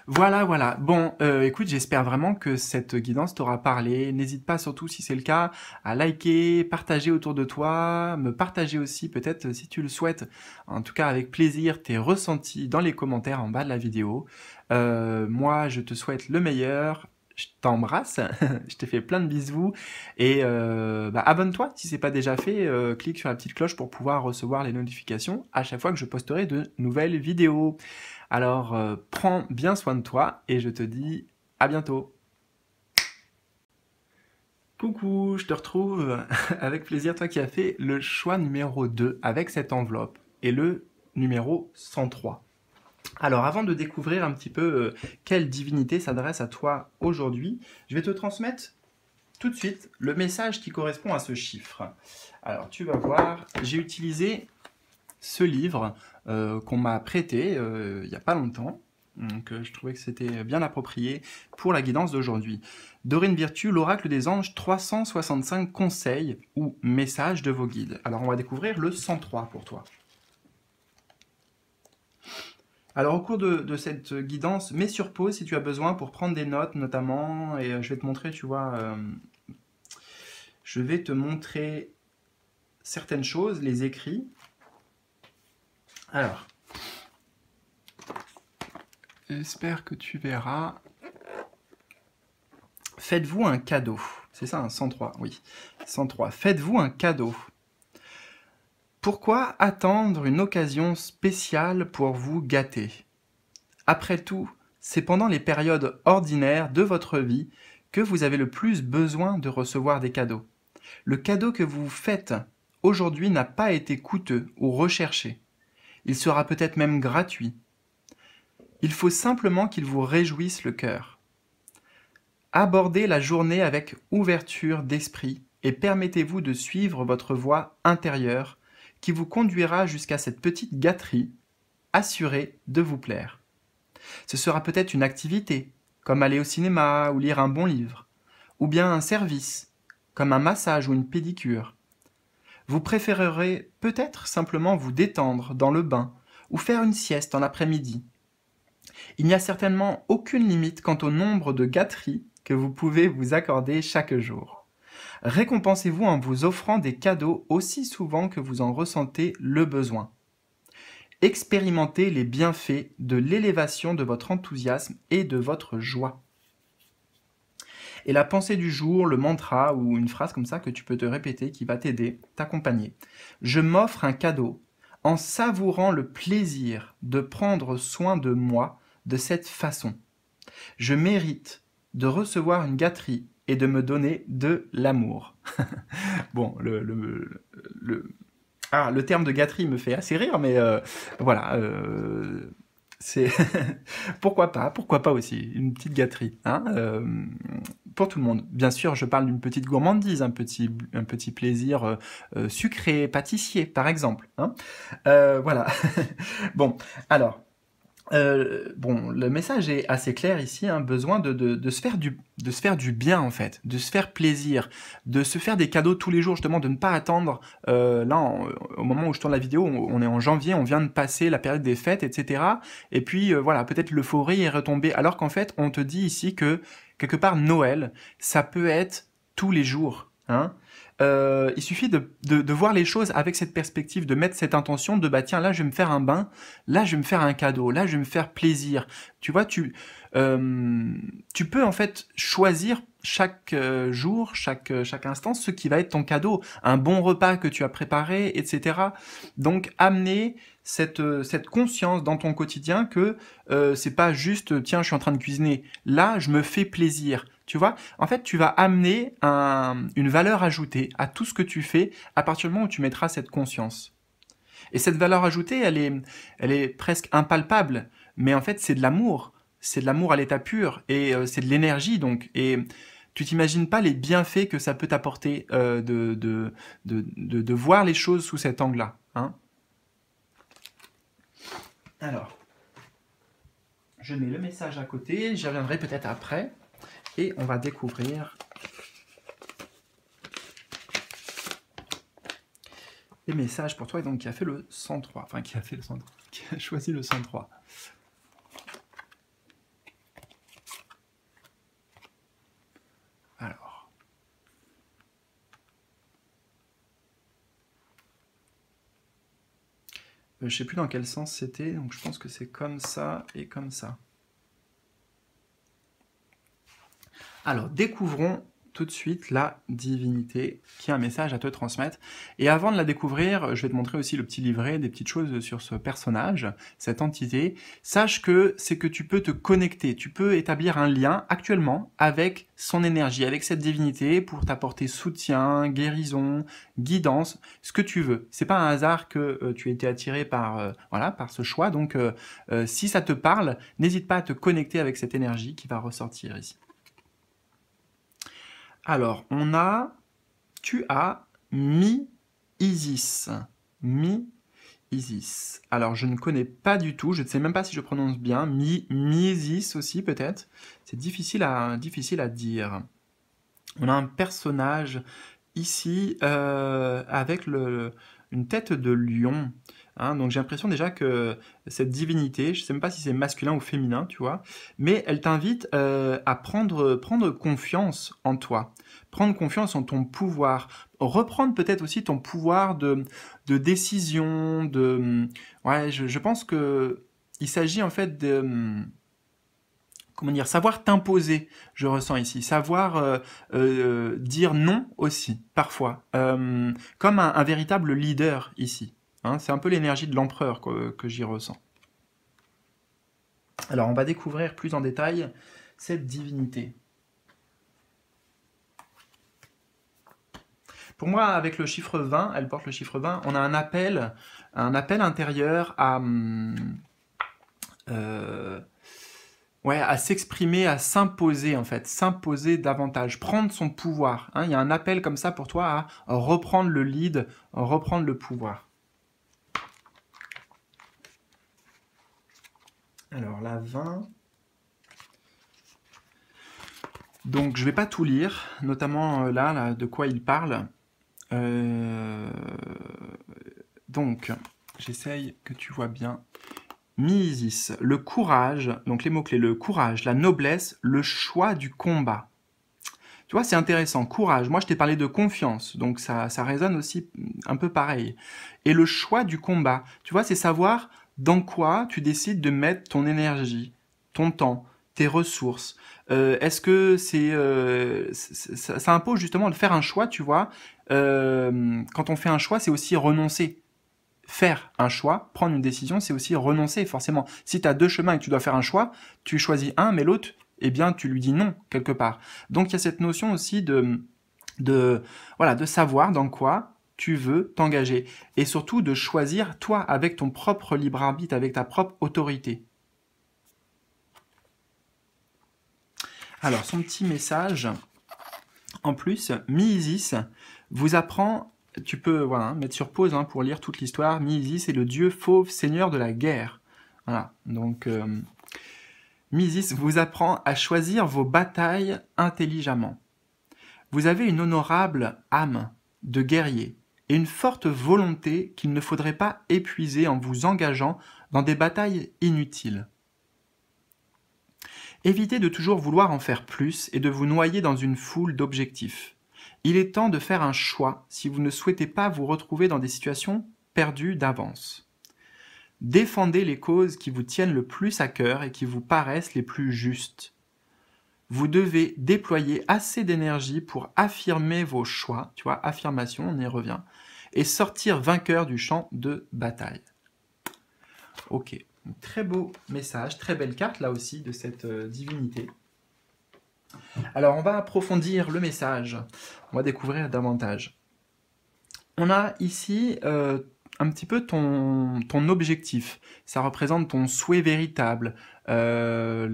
Voilà, voilà. Bon, euh, écoute, j'espère vraiment que cette guidance t'aura parlé. N'hésite pas surtout, si c'est le cas, à liker, partager autour de toi, me partager aussi peut-être si tu le souhaites, en tout cas avec plaisir, tes ressentis dans les commentaires en bas de la vidéo. Euh, moi, je te souhaite le meilleur. Je t'embrasse, je te fais plein de bisous et euh, bah, abonne-toi si c'est pas déjà fait. clique sur la petite cloche pour pouvoir recevoir les notifications à chaque fois que je posterai de nouvelles vidéos. Alors euh, prends bien soin de toi et je te dis à bientôt. Coucou, je te retrouve avec plaisir, toi qui as fait le choix numéro 2 avec cette enveloppe et le numéro 103. Alors avant de découvrir un petit peu euh, quelle divinité s'adresse à toi aujourd'hui, je vais te transmettre tout de suite le message qui correspond à ce chiffre. Alors tu vas voir, j'ai utilisé ce livre euh, qu'on m'a prêté euh, il n'y a pas longtemps. Donc euh, je trouvais que c'était bien approprié pour la guidance d'aujourd'hui. Dorine Virtue, l'oracle des anges, 365 conseils ou messages de vos guides. Alors on va découvrir le 103 pour toi. Alors au cours de, cette guidance, mets sur pause si tu as besoin pour prendre des notes notamment, et je vais te montrer, tu vois, je vais te montrer certaines choses, les écrits, alors, j'espère que tu verras. Faites-vous un cadeau. C'est ça, un 103, oui. 103. Faites-vous un cadeau. Pourquoi attendre une occasion spéciale pour vous gâter Après tout, c'est pendant les périodes ordinaires de votre vie que vous avez le plus besoin de recevoir des cadeaux. Le cadeau que vous faites aujourd'hui n'a pas été coûteux ou recherché il sera peut-être même gratuit. Il faut simplement qu'il vous réjouisse le cœur. Abordez la journée avec ouverture d'esprit et permettez-vous de suivre votre voie intérieure qui vous conduira jusqu'à cette petite gâterie assurée de vous plaire. Ce sera peut-être une activité, comme aller au cinéma ou lire un bon livre, ou bien un service, comme un massage ou une pédicure, vous préférerez peut-être simplement vous détendre dans le bain ou faire une sieste en après-midi. Il n'y a certainement aucune limite quant au nombre de gâteries que vous pouvez vous accorder chaque jour. Récompensez-vous en vous offrant des cadeaux aussi souvent que vous en ressentez le besoin. Expérimentez les bienfaits de l'élévation de votre enthousiasme et de votre joie. Et la pensée du jour, le mantra ou une phrase comme ça que tu peux te répéter qui va t'aider, t'accompagner. Je m'offre un cadeau en savourant le plaisir de prendre soin de moi de cette façon. Je mérite de recevoir une gâterie et de me donner de l'amour. bon, le, le, Ah, le terme de gâterie me fait assez rire, mais euh, voilà. Euh, c'est pourquoi pas, pourquoi pas aussi une petite gâterie, hein euh, pour tout le monde. Bien sûr, je parle d'une petite gourmandise, un petit, un petit plaisir euh, euh, sucré, pâtissier, par exemple. Hein voilà. bon, alors euh, bon, le message est assez clair ici, un hein. besoin de, de, se faire du, de se faire du bien en fait, de se faire plaisir, de se faire des cadeaux tous les jours, justement, de ne pas attendre. Euh, là, au moment où je tourne la vidéo, on, est en janvier, on vient de passer la période des fêtes, etc. Et puis euh, voilà, peut-être l'euphorie est retombée, alors qu'en fait, on te dit ici que quelque part Noël, ça peut être tous les jours. Hein euh, il suffit de, voir les choses avec cette perspective, de mettre cette intention de bah tiens là je vais me faire un bain, là je vais me faire un cadeau, là je vais me faire plaisir. Tu vois, tu euh, tu peux en fait choisir chaque euh, jour, chaque, euh, chaque instant, ce qui va être ton cadeau, un bon repas que tu as préparé, etc. Donc amener cette, conscience dans ton quotidien que c'est pas juste tiens je suis en train de cuisiner, là je me fais plaisir. Tu vois, en fait, tu vas amener une valeur ajoutée à tout ce que tu fais à partir du moment où tu mettras cette conscience. Et cette valeur ajoutée, elle est, elle est presque impalpable, mais en fait, c'est de l'amour c'est de l'amour à l'état pur et euh, c'est de l'énergie donc. Et tu t'imagines pas les bienfaits que ça peut t'apporter euh, de, de, voir les choses sous cet angle-là. Hein Alors, je mets le message à côté, j'y reviendrai peut-être après, et on va découvrir les messages pour toi, donc qui a fait le 103, enfin qui a fait le 103, qui a choisi le 103. Euh, je sais plus dans quel sens c'était, donc je pense que c'est comme ça et comme ça. Alors, découvrons tout de suite la divinité qui a un message à te transmettre. Et avant de la découvrir, je vais te montrer aussi le petit livret, des petites choses sur ce personnage, cette entité. Sache que c'est que tu peux te connecter, tu peux établir un lien actuellement avec son énergie, avec cette divinité pour t'apporter soutien, guérison, guidance, ce que tu veux. n'est pas un hasard que euh, tu aies été attiré par euh, voilà, par ce choix. Donc euh, si ça te parle, n'hésite pas à te connecter avec cette énergie qui va ressortir ici. Alors, on a, tu as Mi Isis. Mi Isis. Alors, je ne connais pas du tout, je ne sais même pas si je prononce bien. Mi, Isis aussi, peut-être. C'est difficile à, difficile à dire. On a un personnage ici euh, avec une tête de lion. Hein. donc j'ai l'impression déjà que cette divinité, je ne sais même pas si c'est masculin ou féminin, tu vois, mais elle t'invite euh, à prendre, prendre confiance en toi, prendre confiance en ton pouvoir, reprendre peut-être aussi ton pouvoir de, de décision, de... Ouais, je, pense qu'il il s'agit en fait de comment dire, savoir t'imposer, je ressens ici, savoir euh, euh, dire non aussi, parfois, comme un véritable leader ici. Hein, c'est un peu l'énergie de l'empereur que, j'y ressens. Alors on va découvrir plus en détail cette divinité. Pour moi, avec le chiffre 20, elle porte le chiffre 20, on a un appel, un appel intérieur à, euh, à s'exprimer, à s'imposer en fait, s'imposer davantage, prendre son pouvoir. Hein, il y a un appel comme ça pour toi à reprendre le lead, reprendre le pouvoir. Alors la 20. Donc je vais pas tout lire, notamment euh, là, de quoi il parle. Euh, donc, j'essaye que tu vois bien. Misis le courage, donc les mots-clés, le courage, la noblesse, le choix du combat. Tu vois, c'est intéressant. Courage, moi je t'ai parlé de confiance, donc ça, ça résonne aussi un peu pareil. Et le choix du combat, tu vois, c'est savoir dans quoi tu décides de mettre ton énergie, ton temps, tes ressources. Euh, est-ce que c'est euh, ça, impose justement de faire un choix, tu vois euh, Quand on fait un choix, c'est aussi renoncer. Faire un choix, prendre une décision, c'est aussi renoncer forcément. Si tu as deux chemins et que tu dois faire un choix, tu choisis un, mais l'autre, eh bien, tu lui dis non quelque part. Donc il y a cette notion aussi de de voilà de savoir dans quoi tu veux t'engager. Et surtout de choisir, toi, avec ton propre libre arbitre, avec ta propre autorité. Alors, son petit message, en plus, Misis vous apprend, tu peux voilà, hein, mettre sur pause hein, pour lire toute l'histoire, Misis est le dieu fauve seigneur de la guerre. Voilà, donc euh, Misis vous apprend à choisir vos batailles intelligemment. Vous avez une honorable âme de guerrier et une forte volonté qu'il ne faudrait pas épuiser en vous engageant dans des batailles inutiles. Évitez de toujours vouloir en faire plus et de vous noyer dans une foule d'objectifs. Il est temps de faire un choix si vous ne souhaitez pas vous retrouver dans des situations perdues d'avance. Défendez les causes qui vous tiennent le plus à cœur et qui vous paraissent les plus justes vous devez déployer assez d'énergie pour affirmer vos choix, tu vois, affirmation, on y revient, et sortir vainqueur du champ de bataille. Ok, très beau message, très belle carte là aussi de cette euh, divinité. Alors on va approfondir le message, on va découvrir davantage. On a ici euh, un petit peu ton objectif, ça représente ton souhait véritable, euh,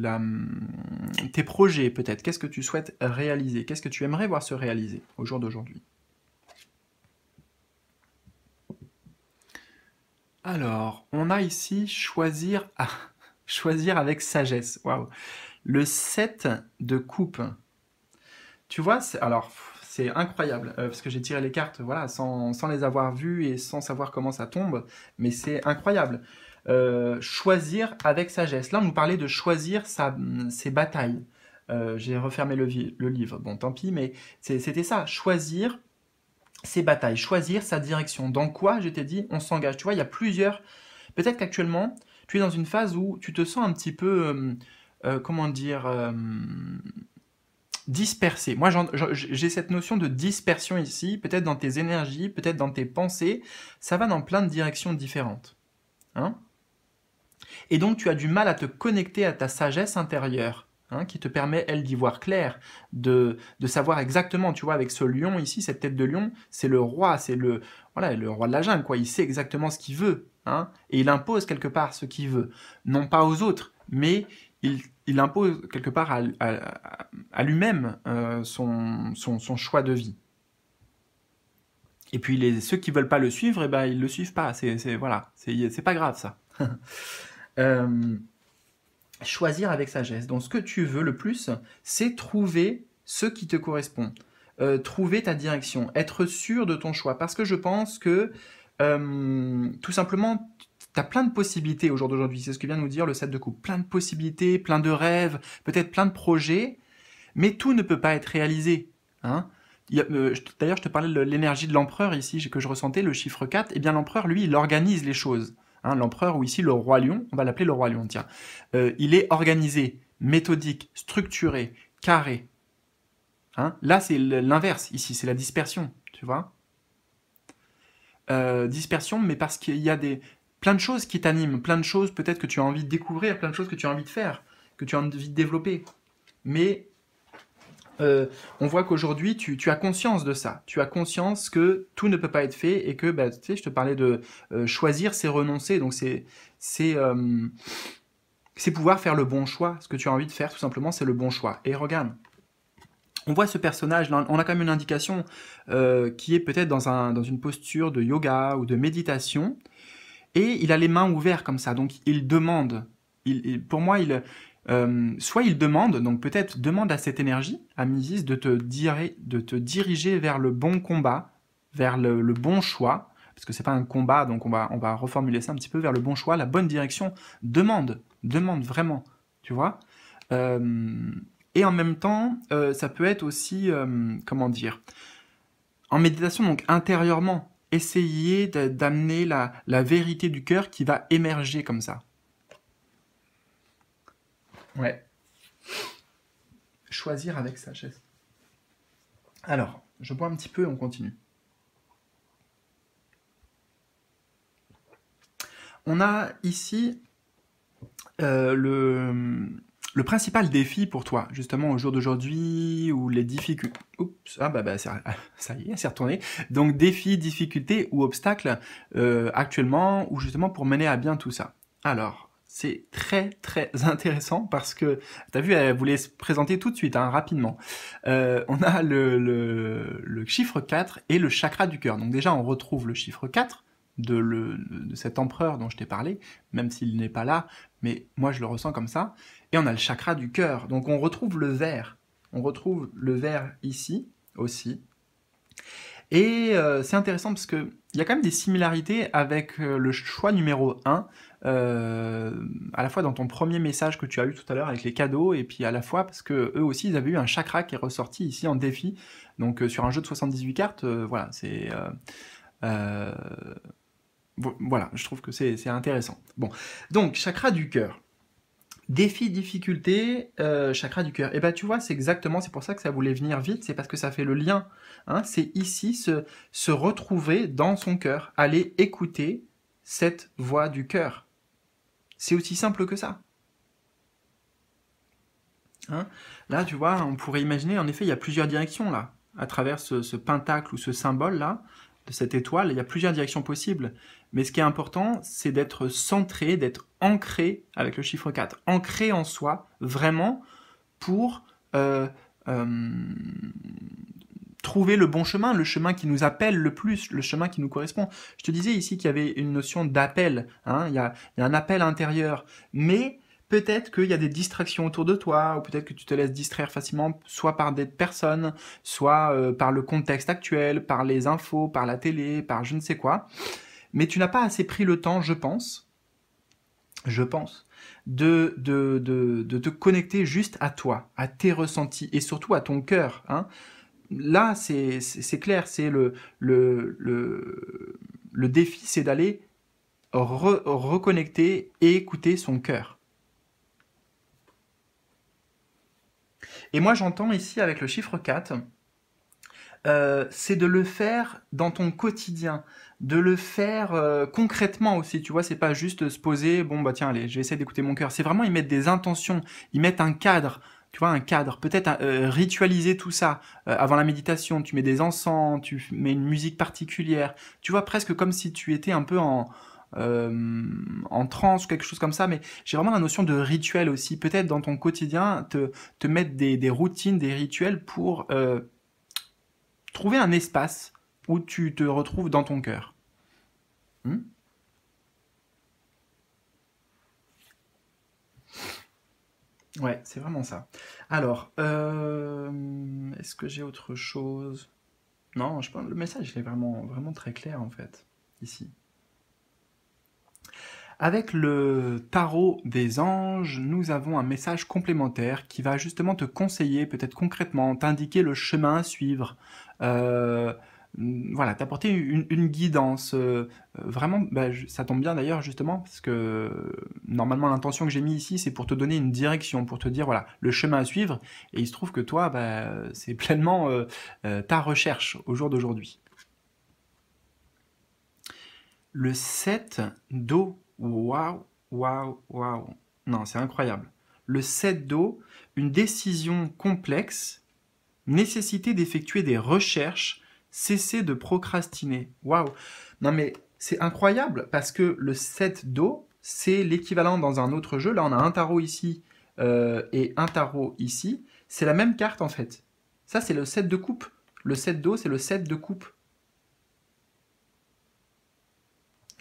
tes projets peut-être, qu'est-ce que tu souhaites réaliser, qu'est-ce que tu aimerais voir se réaliser au jour d'aujourd'hui. Alors, on a ici choisir, ah, choisir avec sagesse. Waouh. Le 7 de coupe. Tu vois, alors c'est incroyable euh, parce que j'ai tiré les cartes voilà sans, sans les avoir vues et sans savoir comment ça tombe, mais c'est incroyable. Euh, choisir avec sagesse. Là, on nous parlait de choisir mm, ses batailles. Euh, j'ai refermé le, le, livre, bon tant pis, mais c'était ça, choisir ses batailles, choisir sa direction. Dans quoi, je t'ai dit, on s'engage. Tu vois, il y a plusieurs... Peut-être qu'actuellement, tu es dans une phase où tu te sens un petit peu... Euh, comment dire dispersé. Moi, j'ai cette notion de dispersion ici, peut-être dans tes énergies, peut-être dans tes pensées, ça va dans plein de directions différentes. Hein et donc tu as du mal à te connecter à ta sagesse intérieure. Hein, qui te permet, elle, d'y voir clair, de, de, savoir exactement, tu vois, avec ce lion ici, cette tête de lion, c'est le roi, c'est le, voilà, le roi de la jungle, quoi. Il sait exactement ce qu'il veut, hein, et il impose quelque part ce qu'il veut. Non pas aux autres, mais il, il impose quelque part à, à, lui-même euh, son, son, son, choix de vie. Et puis les, ceux qui veulent pas le suivre, ils eh ben, ils le suivent pas. C'est voilà, c'est pas grave ça. Euh, choisir avec sagesse. Donc ce que tu veux le plus, c'est trouver ce qui te correspond, euh, trouver ta direction, être sûr de ton choix. Parce que je pense que euh, tout simplement, tu as plein de possibilités au jour d'aujourd'hui. C'est ce que vient nous dire le 7 de coupe Plein de possibilités, plein de rêves, peut-être plein de projets, mais tout ne peut pas être réalisé. Hein. D'ailleurs, je te parlais de l'énergie de l'empereur ici, que je ressentais, le chiffre 4. et eh bien, l'empereur, lui, il organise les choses. Hein, l'empereur, ou ici le roi lion, on va l'appeler le roi lion, tiens. Euh, il est organisé, méthodique, structuré, carré. Hein, là, c'est l'inverse, ici, c'est la dispersion, tu vois euh, Dispersion, mais parce qu'il y a des, plein de choses qui t'animent, plein de choses peut-être que tu as envie de découvrir, plein de choses que tu as envie de faire, que tu as envie de développer. Mais euh, on voit qu'aujourd'hui, tu, as conscience de ça. Tu as conscience que tout ne peut pas être fait et que, bah, tu sais, je te parlais de euh, choisir, c'est renoncer. Donc, c'est euh, c'est pouvoir faire le bon choix. Ce que tu as envie de faire, tout simplement, c'est le bon choix. Et regarde, on voit ce personnage, on a quand même une indication qui est peut-être dans, un, dans une posture de yoga ou de méditation. Et il a les mains ouvertes comme ça, donc il demande. il, pour moi, il, euh, soit il demande, donc peut-être demande à cette énergie, à Misis, de te, diriger vers le bon combat, vers le, bon choix, parce que n'est pas un combat, donc on va, reformuler ça un petit peu vers le bon choix, la bonne direction. Demande, demande vraiment, tu vois. Euh, et en même temps, euh, ça peut être aussi, comment dire, en méditation, donc intérieurement, essayer d'amener la, la vérité du cœur qui va émerger comme ça. Ouais. Choisir avec sagesse. Alors, je bois un petit peu et on continue. On a ici euh, le, principal défi pour toi, justement, au jour d'aujourd'hui, ou les difficultés... Oups, ah bah, bah ça, y est, c'est retourné. Donc défi, difficulté ou obstacle euh, actuellement, ou justement pour mener à bien tout ça. Alors, c'est très très intéressant parce que as vu, elle voulait se présenter tout de suite, hein, rapidement. Euh, on a le, chiffre 4 et le chakra du cœur. Donc déjà, on retrouve le chiffre 4 de, cet empereur dont je t'ai parlé, même s'il n'est pas là, mais moi je le ressens comme ça. Et on a le chakra du cœur. Donc on retrouve le vert. On retrouve le vert ici aussi. Et euh, c'est intéressant parce qu'il y a quand même des similarités avec euh, le choix numéro 1 euh, à la fois dans ton premier message que tu as eu tout à l'heure avec les cadeaux, et puis à la fois parce que eux aussi ils avaient eu un chakra qui est ressorti ici en défi. Donc euh, sur un jeu de 78 cartes, euh, voilà, c'est voilà, je trouve que c'est intéressant. Bon, donc chakra du cœur. Défi, difficulté, chakra du cœur. Et eh ben tu vois, c'est exactement, c'est pour ça que ça voulait venir vite, c'est parce que ça fait le lien. Hein, c'est ici se, se retrouver dans son cœur, aller écouter cette voix du cœur. C'est aussi simple que ça. Hein là, tu vois, on pourrait imaginer, en effet, il y a plusieurs directions là, à travers ce, pentacle ou ce symbole là, de cette étoile, il y a plusieurs directions possibles. Mais ce qui est important, c'est d'être centré, d'être ancré avec le chiffre 4, ancré en soi, vraiment, pour euh, euh, trouver le bon chemin, le chemin qui nous appelle le plus, le chemin qui nous correspond. Je te disais ici qu'il y avait une notion d'appel, hein, il, y a un appel intérieur, mais peut-être qu'il y a des distractions autour de toi, ou peut-être que tu te laisses distraire facilement, soit par des personnes, soit euh, par le contexte actuel, par les infos, par la télé, par je ne sais quoi. Mais tu n'as pas assez pris le temps, je pense, je pense, de, de, de, de, te connecter juste à toi, à tes ressentis, et surtout à ton cœur. Hein là, c'est clair, c'est le, le, défi, c'est d'aller reconnecter et écouter son cœur. Et moi, j'entends ici avec le chiffre 4, euh, c'est de le faire dans ton quotidien, de le faire euh, concrètement aussi. Tu vois, c'est pas juste se poser, bon, bah tiens, allez, j'essaie d'écouter mon cœur. C'est vraiment ils mettre des intentions, ils mettent un cadre tu vois, un cadre. Peut-être euh, ritualiser tout ça euh, avant la méditation. Tu mets des encens, tu mets une musique particulière. Tu vois, presque comme si tu étais un peu en, euh, en transe ou quelque chose comme ça, mais j'ai vraiment la notion de rituel aussi. Peut-être dans ton quotidien, te, mettre des, routines, des rituels pour trouver un espace où tu te retrouves dans ton cœur. Hmm Ouais, c'est vraiment ça. Alors, euh, est-ce que j'ai autre chose Non, je pense le message est vraiment, vraiment très clair en fait, ici. Avec le tarot des anges, nous avons un message complémentaire qui va justement te conseiller, peut-être concrètement, t'indiquer le chemin à suivre, euh, Hum, voilà, t'apporter une, une, guidance. Euh, euh, vraiment, bah, ça tombe bien d'ailleurs, justement, parce que euh, normalement, l'intention que j'ai mise ici, c'est pour te donner une direction, pour te dire, voilà, le chemin à suivre. Et il se trouve que toi, bah, c'est pleinement ta recherche au jour d'aujourd'hui. Le 7 d'eau, waouh, waouh, waouh. Non, c'est incroyable. Le 7 d'eau, une décision complexe, nécessité d'effectuer des recherches Cesser de procrastiner. Waouh Non mais c'est incroyable parce que le 7 d'eau, c'est l'équivalent dans un autre jeu. Là, on a un tarot ici euh, et un tarot ici. C'est la même carte en fait. Ça, c'est le 7 de coupe. Le 7 d'eau, c'est le 7 de coupe.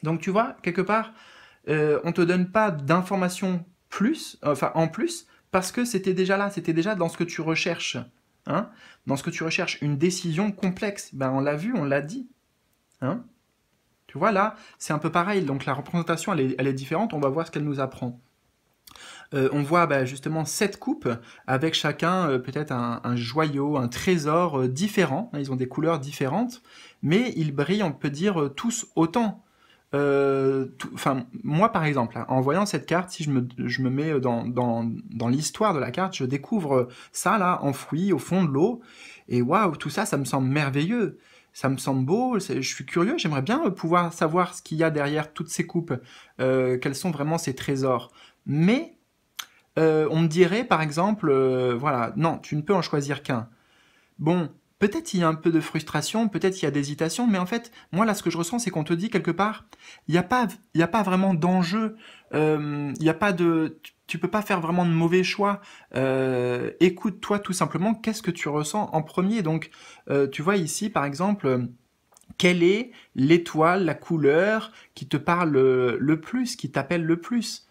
Donc tu vois, quelque part, euh, on ne te donne pas d'informations plus, enfin en plus, parce que c'était déjà là, c'était déjà dans ce que tu recherches. Hein, dans ce que tu recherches, une décision complexe. Ben, on l'a vu, on l'a dit. Hein. tu vois, là, c'est un peu pareil. Donc la représentation, elle est, différente. On va voir ce qu'elle nous apprend. Euh, on voit ben, justement sept coupes avec chacun euh, peut-être un, joyau, un trésor euh, différent. Hein. Ils ont des couleurs différentes, mais ils brillent, on peut dire, tous autant. Euh, enfin, moi par exemple, hein, en voyant cette carte, si je me, mets dans, l'histoire de la carte, je découvre ça là, enfoui au fond de l'eau, et waouh, tout ça, ça me semble merveilleux ça me semble beau, je suis curieux, j'aimerais bien euh, pouvoir savoir ce qu'il y a derrière toutes ces coupes, euh, quels sont vraiment ces trésors. Mais on me dirait par exemple, voilà, non, tu ne peux en choisir qu'un. Bon, Peut-être il y a un peu de frustration, peut-être il y a d'hésitation, mais en fait, moi là, ce que je ressens, c'est qu'on te dit quelque part, il n'y a pas, il a pas vraiment d'enjeu, euh, il n'y a pas de, tu peux pas faire vraiment de mauvais choix. Euh, Écoute-toi tout simplement, qu'est-ce que tu ressens en premier. Donc, euh, tu vois ici, par exemple. Quelle est l'étoile, la couleur qui te parle le plus, qui t'appelle le plus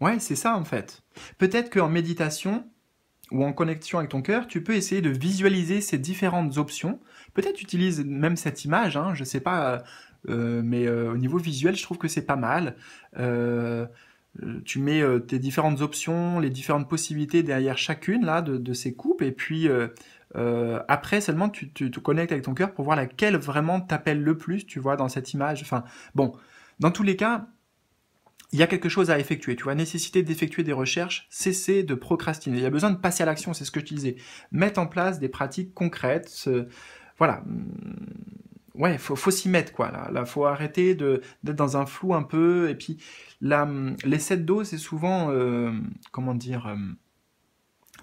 Ouais, c'est ça en fait. Peut-être qu'en méditation ou en connexion avec ton cœur, tu peux essayer de visualiser ces différentes options. Peut-être utilise même cette image, hein, je ne sais pas, euh, euh, mais euh, au niveau visuel, je trouve que c'est pas mal. tu mets tes différentes options, les différentes possibilités derrière chacune là de, ces coupes, et puis après seulement tu, tu, te connectes avec ton cœur pour voir laquelle vraiment t'appelle le plus, tu vois, dans cette image. Enfin, bon, dans tous les cas, il y a quelque chose à effectuer, tu vois, nécessité d'effectuer des recherches, cesser de procrastiner. Il y a besoin de passer à l'action, c'est ce que je disais. Mettre en place des pratiques concrètes, voilà. Mm, ouais, faut, faut s'y mettre, quoi. Là, faut arrêter d'être dans un flou un peu. Et puis, là, mm, les dos, c'est souvent, euh, comment dire, euh,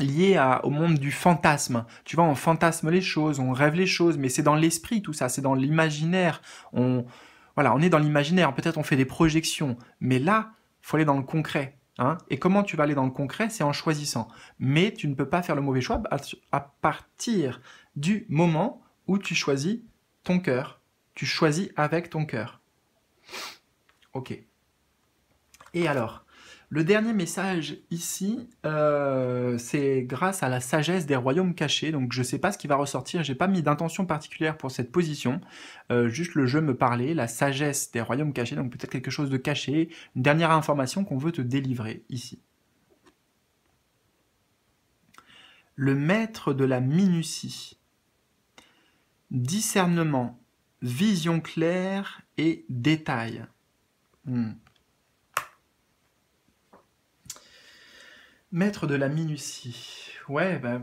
lié au monde du fantasme. Tu vois, on fantasme les choses, on rêve les choses, mais c'est dans l'esprit tout ça, c'est dans l'imaginaire. On, voilà, on est dans l'imaginaire, peut-être on fait des projections, mais là, il faut aller dans le concret. Hein. et comment tu vas aller dans le concret C'est en choisissant. Mais tu ne peux pas faire le mauvais choix à partir du moment où tu choisis ton cœur. Tu choisis avec ton cœur. Ok. Et alors, le dernier message ici, euh, c'est grâce à la sagesse des royaumes cachés. Donc je ne sais pas ce qui va ressortir, Je n'ai pas mis d'intention particulière pour cette position. Euh, juste le jeu me parlait, la sagesse des royaumes cachés, donc peut-être quelque chose de caché, une dernière information qu'on veut te délivrer ici. Le maître de la minutie. Discernement, vision claire et détail. Hmm. Maître de la minutie. Ouais, bah,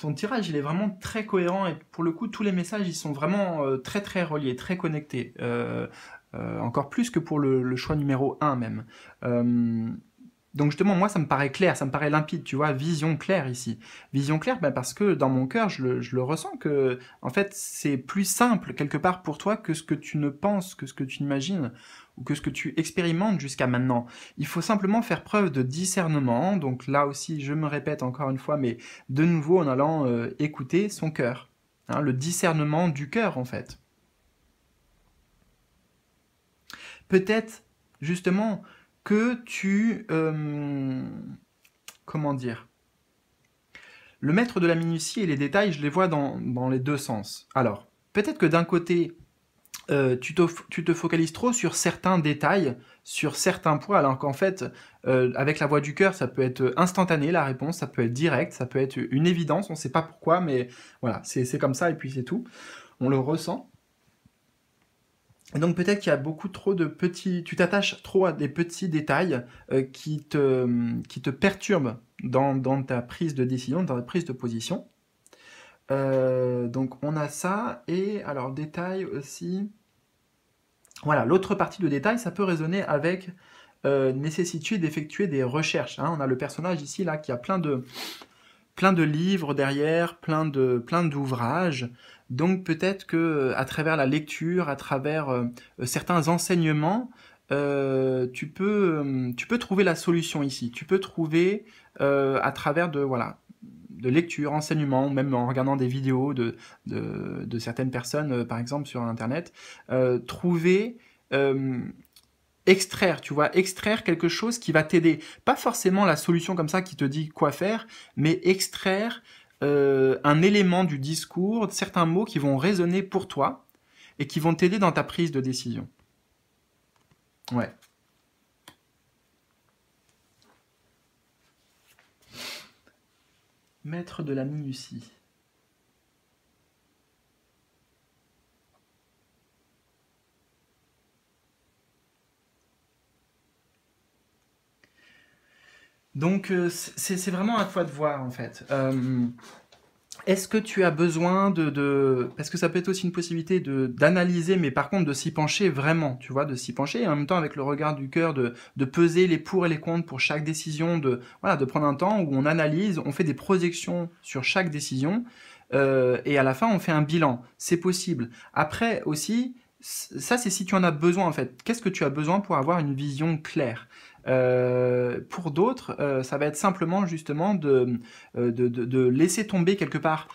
ton tirage, il est vraiment très cohérent et pour le coup, tous les messages, ils sont vraiment euh, très très reliés, très connectés. Euh, euh, encore plus que pour le, choix numéro 1 même. donc justement, moi, ça me paraît clair, ça me paraît limpide, tu vois, vision claire ici. Vision claire bah, parce que dans mon cœur, je le, je le ressens que, en fait, c'est plus simple quelque part pour toi que ce que tu ne penses, que ce que tu imagines ou que ce que tu expérimentes jusqu'à maintenant. Il faut simplement faire preuve de discernement, donc là aussi je me répète encore une fois, mais de nouveau en allant euh, écouter son cœur, hein, le discernement du cœur en fait. Peut-être justement que tu... Euh, comment dire Le maître de la minutie et les détails, je les vois dans, dans les deux sens. Alors, peut-être que d'un côté, euh, tu, te, focalises trop sur certains détails, sur certains points, alors qu'en fait, euh, avec la voix du cœur, ça peut être instantané la réponse, ça peut être direct, ça peut être une évidence, on ne sait pas pourquoi, mais voilà, c'est comme ça et puis c'est tout. On le ressent. donc peut-être qu'il y a beaucoup trop de petits... Tu t'attaches trop à des petits détails euh, qui, te, qui te perturbent dans, dans, ta prise de décision, dans ta prise de position. donc on a ça, et alors détail aussi... Voilà, l'autre partie de détail, ça peut résonner avec euh, nécessité d'effectuer des recherches. Hein. On a le personnage ici là qui a plein de, plein de livres derrière, plein plein d'ouvrages. Donc peut-être que à travers la lecture, à travers euh, certains enseignements, euh, tu peux tu peux trouver la solution ici. Tu peux trouver à travers de voilà de lecture, enseignement, même en regardant des vidéos de, de, certaines personnes, euh, par exemple sur Internet, euh, trouver, euh, extraire, tu vois, extraire quelque chose qui va t'aider. Pas forcément la solution comme ça qui te dit quoi faire, mais extraire un élément du discours, certains mots qui vont résonner pour toi et qui vont t'aider dans ta prise de décision. Ouais. Maître de la minutie. Donc euh, c'est vraiment à toi de voir en fait. Euh, est-ce que tu as besoin de, de, parce que ça peut être aussi une possibilité d'analyser, mais par contre de s'y pencher vraiment, tu vois, de s'y pencher et en même temps avec le regard du cœur de, peser les pour et les contre pour chaque décision, de voilà, de prendre un temps où on analyse, on fait des projections sur chaque décision euh, et à la fin on fait un bilan. C'est possible. Après aussi, ça c'est si tu en as besoin en fait. Qu'est-ce que tu as besoin pour avoir une vision claire euh, pour d'autres, euh, ça va être simplement justement euh, de, de, de laisser tomber quelque part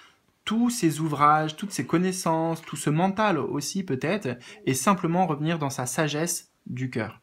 tous ces ouvrages, toutes ces connaissances, tout ce mental aussi peut-être, et simplement revenir dans sa sagesse du cœur.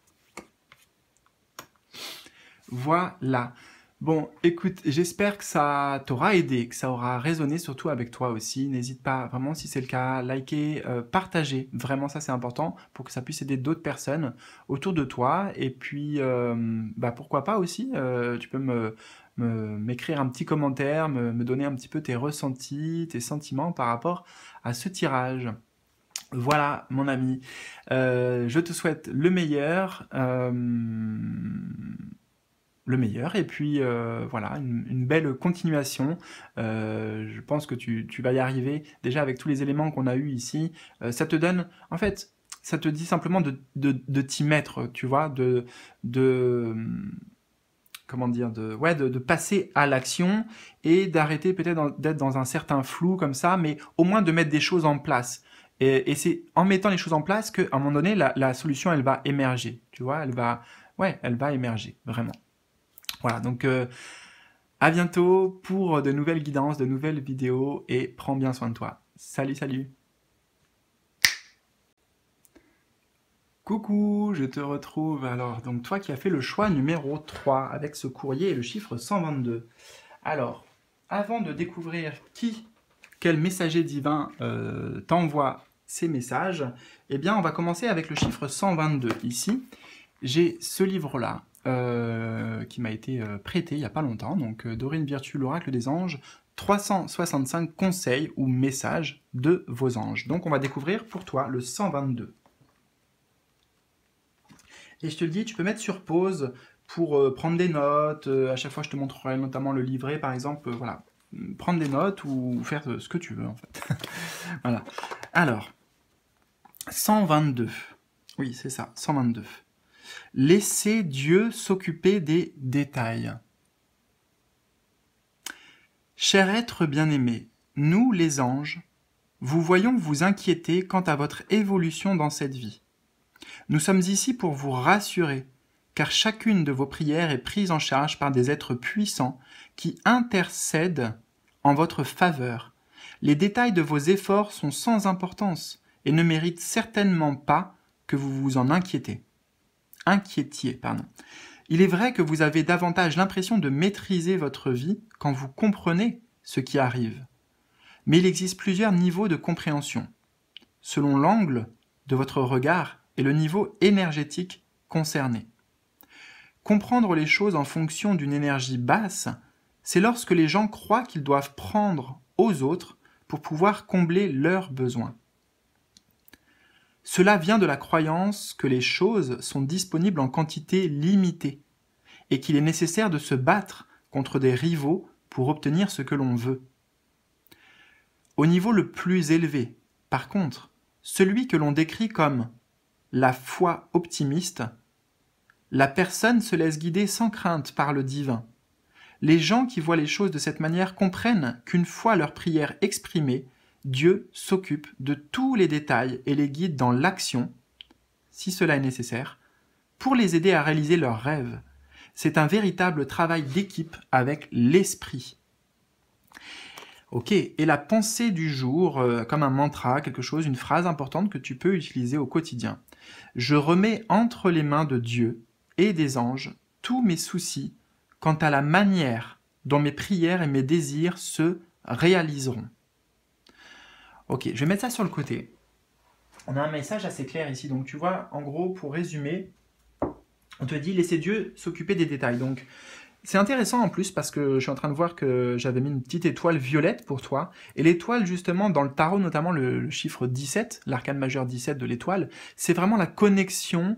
Voilà. Bon, écoute, j'espère que ça t'aura aidé, que ça aura résonné surtout avec toi aussi. N'hésite pas vraiment, si c'est le cas, liker, euh, partager. Vraiment, ça c'est important pour que ça puisse aider d'autres personnes autour de toi. Et puis, euh, bah, pourquoi pas aussi, euh, tu peux me m'écrire un petit commentaire, me, donner un petit peu tes ressentis, tes sentiments par rapport à ce tirage. Voilà, mon ami. je te souhaite le meilleur le meilleur. Et puis euh, voilà, une, belle continuation. Euh, je pense que tu, vas y arriver. Déjà avec tous les éléments qu'on a eu ici, euh, ça te donne, en fait, ça te dit simplement de, t'y mettre, tu vois, de, de comment dire, de, ouais, de, passer à l'action et d'arrêter peut-être d'être dans un certain flou comme ça, mais au moins de mettre des choses en place. Et, c'est en mettant les choses en place qu'à un moment donné, la, la solution, elle va émerger, tu vois, elle va, ouais, elle va émerger, vraiment. Voilà, donc euh, à bientôt pour de nouvelles guidances, de nouvelles vidéos et prends bien soin de toi. Salut, salut Coucou, je te retrouve. Alors, donc toi qui as fait le choix numéro 3 avec ce courrier et le chiffre 122. Alors, avant de découvrir qui, quel messager divin euh, t'envoie ces messages, eh bien, on va commencer avec le chiffre 122. Ici, j'ai ce livre-là, euh, qui m'a été euh, prêté il n'y a pas longtemps. Donc euh, Dorine Virtue, l'oracle des anges, 365 conseils ou messages de vos anges. Donc on va découvrir pour toi le 122. Et je te le dis, tu peux mettre sur pause pour prendre des notes. à chaque fois, je te montrerai notamment le livret, par exemple. voilà, prendre des notes ou faire ce que tu veux, en fait. voilà. Alors, 122. Oui, c'est ça, 122. Laissez Dieu s'occuper des détails. Cher être bien-aimé, nous les anges, vous voyons vous inquiéter quant à votre évolution dans cette vie. Nous sommes ici pour vous rassurer, car chacune de vos prières est prise en charge par des êtres puissants qui intercèdent en votre faveur. Les détails de vos efforts sont sans importance et ne méritent certainement pas que vous vous en inquiétez inquiétiez. Pardon. Il est vrai que vous avez davantage l'impression de maîtriser votre vie quand vous comprenez ce qui arrive. Mais il existe plusieurs niveaux de compréhension, selon l'angle de votre regard et le niveau énergétique concerné. Comprendre les choses en fonction d'une énergie basse, c'est lorsque les gens croient qu'ils doivent prendre aux autres pour pouvoir combler leurs besoins. Cela vient de la croyance que les choses sont disponibles en quantité limitée et qu'il est nécessaire de se battre contre des rivaux pour obtenir ce que l'on veut. Au niveau le plus élevé, par contre, celui que l'on décrit comme la foi optimiste, la personne se laisse guider sans crainte par le divin. Les gens qui voient les choses de cette manière comprennent qu'une fois leur prière exprimée, Dieu s'occupe de tous les détails et les guide dans l'action, si cela est nécessaire, pour les aider à réaliser leurs rêves. C'est un véritable travail d'équipe avec l'esprit. Ok, et la pensée du jour, euh, comme un mantra, quelque chose, une phrase importante que tu peux utiliser au quotidien. Je remets entre les mains de Dieu et des anges tous mes soucis quant à la manière dont mes prières et mes désirs se réaliseront. Ok, je vais mettre ça sur le côté. On a un message assez clair ici. Donc, tu vois, en gros, pour résumer, on te dit laissez Dieu s'occuper des détails. Donc, c'est intéressant en plus parce que je suis en train de voir que j'avais mis une petite étoile violette pour toi. Et l'étoile, justement, dans le tarot, notamment le, chiffre 17, l'arcane majeur 17 de l'étoile, c'est vraiment la connexion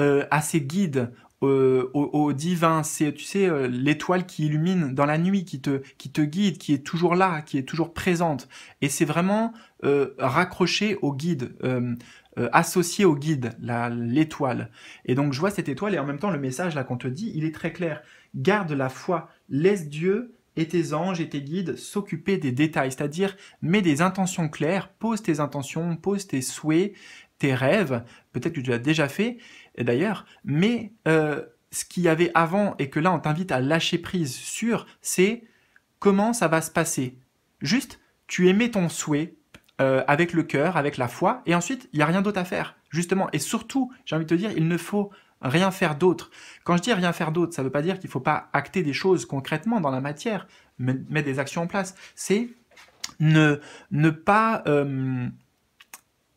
euh, à ses guides, euh, au, divin, c'est tu sais euh, l'étoile qui illumine dans la nuit, qui te qui te guide, qui est toujours là, qui est toujours présente. Et c'est vraiment euh, raccroché au guide, associé au guide, l'étoile. Et donc je vois cette étoile et en même temps le message là qu'on te dit, il est très clair. Garde la foi, laisse Dieu et tes anges et tes guides s'occuper des détails, c'est-à-dire mets des intentions claires, pose tes intentions, pose tes souhaits, tes rêves, peut-être que tu l'as déjà fait, d'ailleurs, mais euh, ce qu'il y avait avant et que là on t'invite à lâcher prise sur, c'est comment ça va se passer. Juste, tu émets ton souhait euh, avec le cœur, avec la foi, et ensuite il n'y a rien d'autre à faire, justement. Et surtout, j'ai envie de te dire, il ne faut rien faire d'autre. Quand je dis rien faire d'autre, ça ne veut pas dire qu'il ne faut pas acter des choses concrètement dans la matière, mettre des actions en place. C'est ne, ne pas... Euh,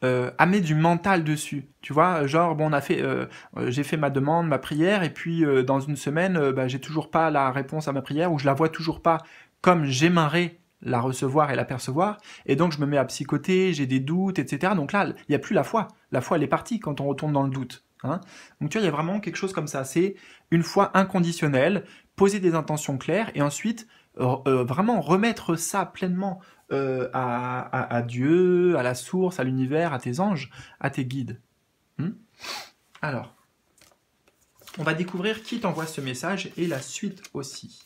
euh, amener du mental dessus. Tu vois, genre, bon, a fait, euh, euh, j'ai fait ma demande, ma prière, et puis euh, dans une semaine, bah, j'ai toujours pas la réponse à ma prière, ou je la vois toujours pas comme j'aimerais la recevoir et la percevoir, et donc je me mets à psychoter, j'ai des doutes, etc. Donc là, il n'y a plus la foi. La foi, elle est partie quand on retourne dans le doute. Hein. donc tu vois, il y a vraiment quelque chose comme ça. C'est une foi inconditionnelle, poser des intentions claires, et ensuite, vraiment remettre ça pleinement euh, à, Dieu, à la source, à l'univers, à tes anges, à tes guides. Hmm Alors, on va découvrir qui t'envoie ce message et la suite aussi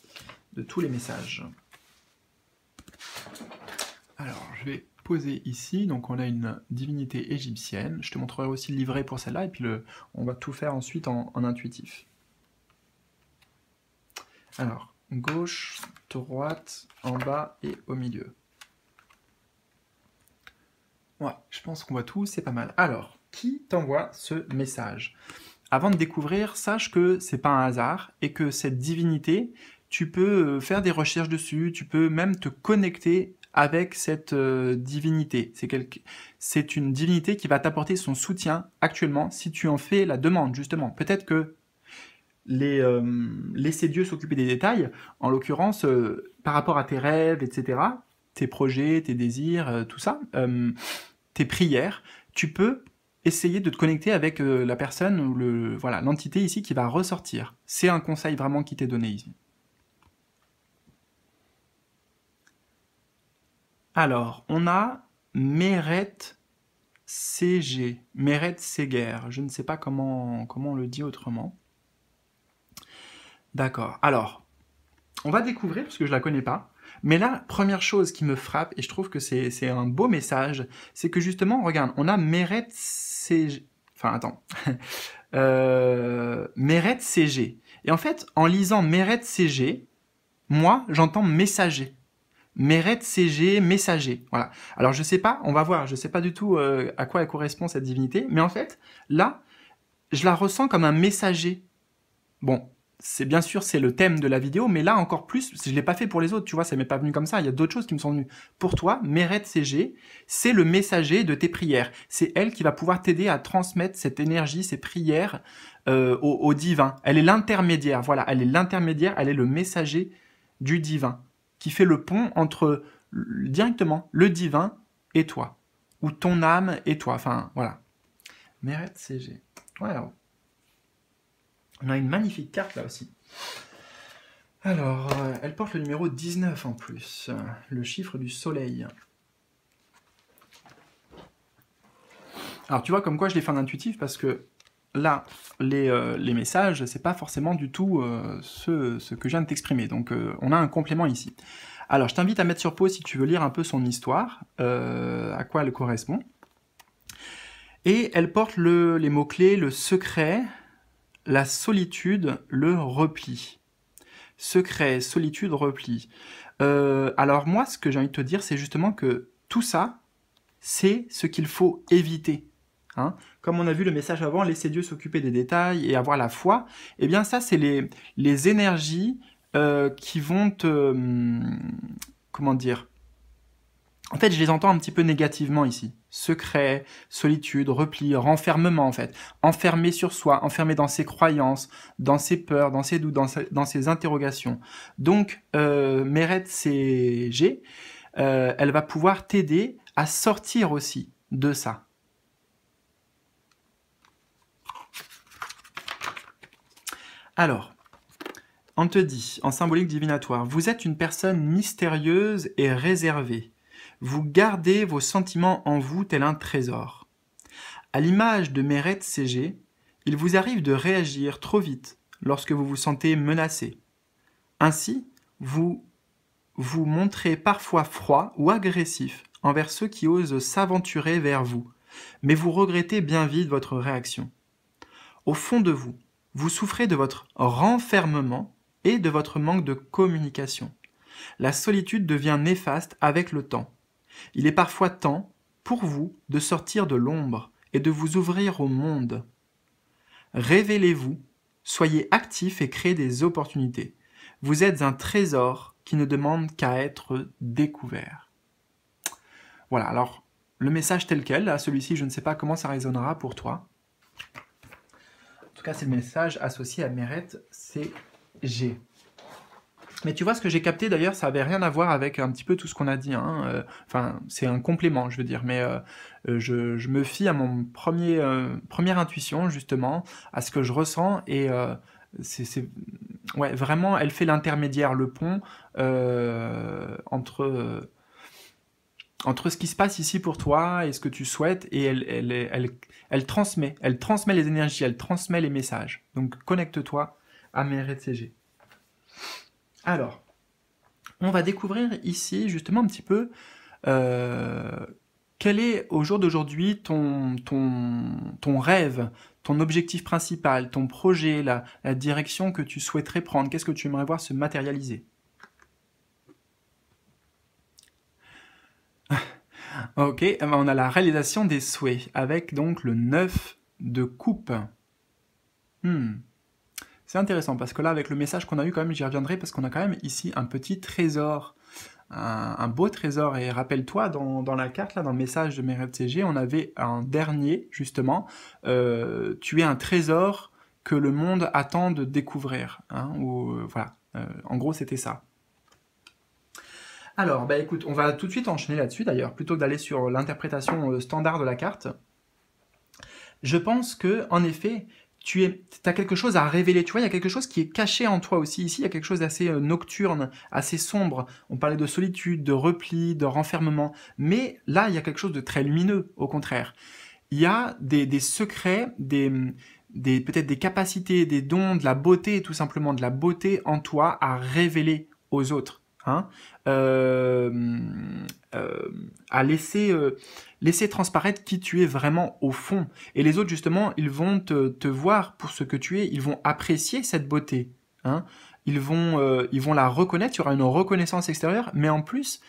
de tous les messages. Alors, je vais poser ici. Donc, on a une divinité égyptienne. Je te montrerai aussi le livret pour celle-là, et puis on va tout faire ensuite en intuitif. Alors, gauche, droite, en bas et au milieu. Ouais, je pense qu'on voit tout, c'est pas mal. Alors, qui t'envoie ce message Avant de découvrir, sache que c'est pas un hasard et que cette divinité, tu peux euh, faire des recherches dessus, tu peux même te connecter avec cette euh, divinité. C'est une divinité qui va t'apporter son soutien actuellement si tu en fais la demande, justement. Peut-être que les, euh, laisser Dieu s'occuper des détails, en l'occurrence, par rapport à tes rêves, etc., tes projets, tes désirs, tout ça, prières, tu peux essayer de te connecter avec euh, la personne ou le voilà l'entité ici qui va ressortir. C'est un conseil vraiment qui t'est donné ici. Alors, on a Meret CG, Meret Seger, je ne sais pas comment, comment on le dit autrement. D'accord, alors, on va découvrir, parce que je ne la connais pas, mais là, première chose qui me frappe, et je trouve que c'est un beau message, c'est que justement, regarde, on a Meret CG... Enfin, attends. euh, Meret CG. Et en fait, en lisant Meret CG, moi, j'entends messager. Meret CG, messager. Voilà. Alors, je sais pas, on va voir, je ne sais pas du tout euh, à quoi elle correspond cette divinité, mais en fait, là, je la ressens comme un messager. Bon, c'est bien sûr c'est le thème de la vidéo, mais là encore plus, je l'ai pas fait pour les autres, tu vois, ça m'est pas venu comme ça. Il y a d'autres choses qui me sont venues. Pour toi, Meret CG, c'est le messager de tes prières. C'est elle qui va pouvoir t'aider à transmettre cette énergie, ces prières euh, au, divin. Elle est l'intermédiaire, voilà, elle est l'intermédiaire, elle est le messager du divin qui fait le pont entre directement le divin et toi, ou ton âme et toi. Enfin, voilà. Meret CG. alors on a une magnifique carte là aussi. Alors, euh, elle porte le numéro 19 en plus, le chiffre du soleil. Alors tu vois comme quoi je l'ai fait en intuitif parce que là, les, euh, les messages, c'est pas forcément du tout euh, ce, que je viens de t'exprimer. Donc on a un complément ici. Alors je t'invite à mettre sur pause si tu veux lire un peu son histoire, à quoi elle correspond. Et elle porte les mots-clés, le secret, la solitude, le repli. Secret, solitude, repli. Euh, alors moi, ce que j'ai envie de te dire, c'est justement que tout ça, c'est ce qu'il faut éviter. Hein. Comme on a vu le message avant, laisser Dieu s'occuper des détails et avoir la foi, eh bien ça, c'est les, énergies euh, qui vont te... Hum, comment dire En fait, je les entends un petit peu négativement ici secret, solitude, repli, renfermement en fait, enfermé sur soi, enfermé dans ses croyances, dans ses peurs, dans ses doutes, dans, ses interrogations. Donc, euh, Meret CG, euh, elle va pouvoir t'aider à sortir aussi de ça. Alors, on te dit, en symbolique divinatoire, vous êtes une personne mystérieuse et réservée vous gardez vos sentiments en vous tel un trésor. À l'image de Meret CG, il vous arrive de réagir trop vite lorsque vous vous sentez menacé. Ainsi, vous vous montrez parfois froid ou agressif envers ceux qui osent s'aventurer vers vous, mais vous regrettez bien vite votre réaction. Au fond de vous, vous souffrez de votre renfermement et de votre manque de communication. La solitude devient néfaste avec le temps. Il est parfois temps, pour vous, de sortir de l'ombre et de vous ouvrir au monde. Révélez-vous, soyez actifs et créez des opportunités. Vous êtes un trésor qui ne demande qu'à être découvert. Voilà, alors le message tel quel, celui-ci, je ne sais pas comment ça résonnera pour toi. En tout cas, c'est le message associé à Meret CG. Mais tu vois, ce que j'ai capté d'ailleurs, ça avait rien à voir avec un petit peu tout ce qu'on a dit. Hein, euh, enfin, c'est un complément, je veux dire. Mais euh, euh, je, me fie à mon premier, première intuition, justement, à ce que je ressens. Et c'est. Ouais, vraiment, elle fait l'intermédiaire, le pont entre. entre ce qui se passe ici pour toi et ce que tu souhaites, et elle, elle, elle, transmet, elle transmet les énergies, elle transmet les messages. Donc connecte-toi à mes cg alors, on va découvrir ici justement un petit peu euh, quel est au jour d'aujourd'hui ton, ton, ton, rêve, ton objectif principal, ton projet, la, direction que tu souhaiterais prendre, qu'est-ce que tu aimerais voir se matérialiser Ok, eh ben, on a la réalisation des souhaits avec donc le 9 de coupe. Hmm. C'est intéressant parce que là, avec le message qu'on a eu, quand même, j'y reviendrai parce qu'on a quand même ici un petit trésor, un, beau trésor. Et rappelle-toi, dans, la carte, là, dans le message de Meret CG, on avait un dernier, justement, euh, tu es un trésor que le monde attend de découvrir. Hein, euh, voilà, euh, en gros, c'était ça. Alors, bah écoute, on va tout de suite enchaîner là-dessus d'ailleurs, plutôt que d'aller sur l'interprétation standard de la carte. Je pense que, en effet, tu es, as quelque chose à révéler, tu vois, il y a quelque chose qui est caché en toi aussi. Ici, il y a quelque chose d'assez euh, nocturne, assez sombre. On parlait de solitude, de repli, de renfermement, mais là, il y a quelque chose de très lumineux, au contraire. Il y a des, des secrets, des, des peut-être des capacités, des dons, de la beauté, tout simplement de la beauté en toi à révéler aux autres. Hein, euh, euh, à euh, laisser, transparaître qui tu es vraiment au fond. Et les autres, justement, ils vont te, voir pour ce que tu es, ils vont apprécier cette beauté. Hein. Ils, vont, ils vont la reconnaître, il y aura une reconnaissance extérieure, mais en plus,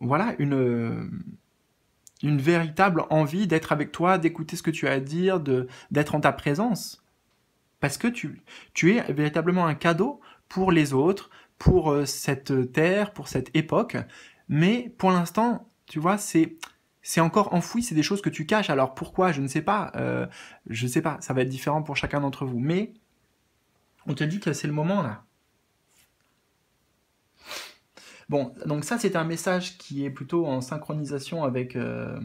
voilà, une véritable envie d'être avec toi, d'écouter ce que tu as à dire, d'être en ta présence. Parce que tu es véritablement un cadeau pour les autres, pour euh, cette terre, pour cette époque. Mais pour l'instant, tu vois, c'est encore enfoui, c'est des choses que tu caches. Alors pourquoi Je ne sais pas. Euh, je ne sais pas. Ça va être différent pour chacun d'entre vous. Mais on te dit que c'est le moment là. Bon, donc ça c'est un message qui est plutôt en synchronisation avec euh,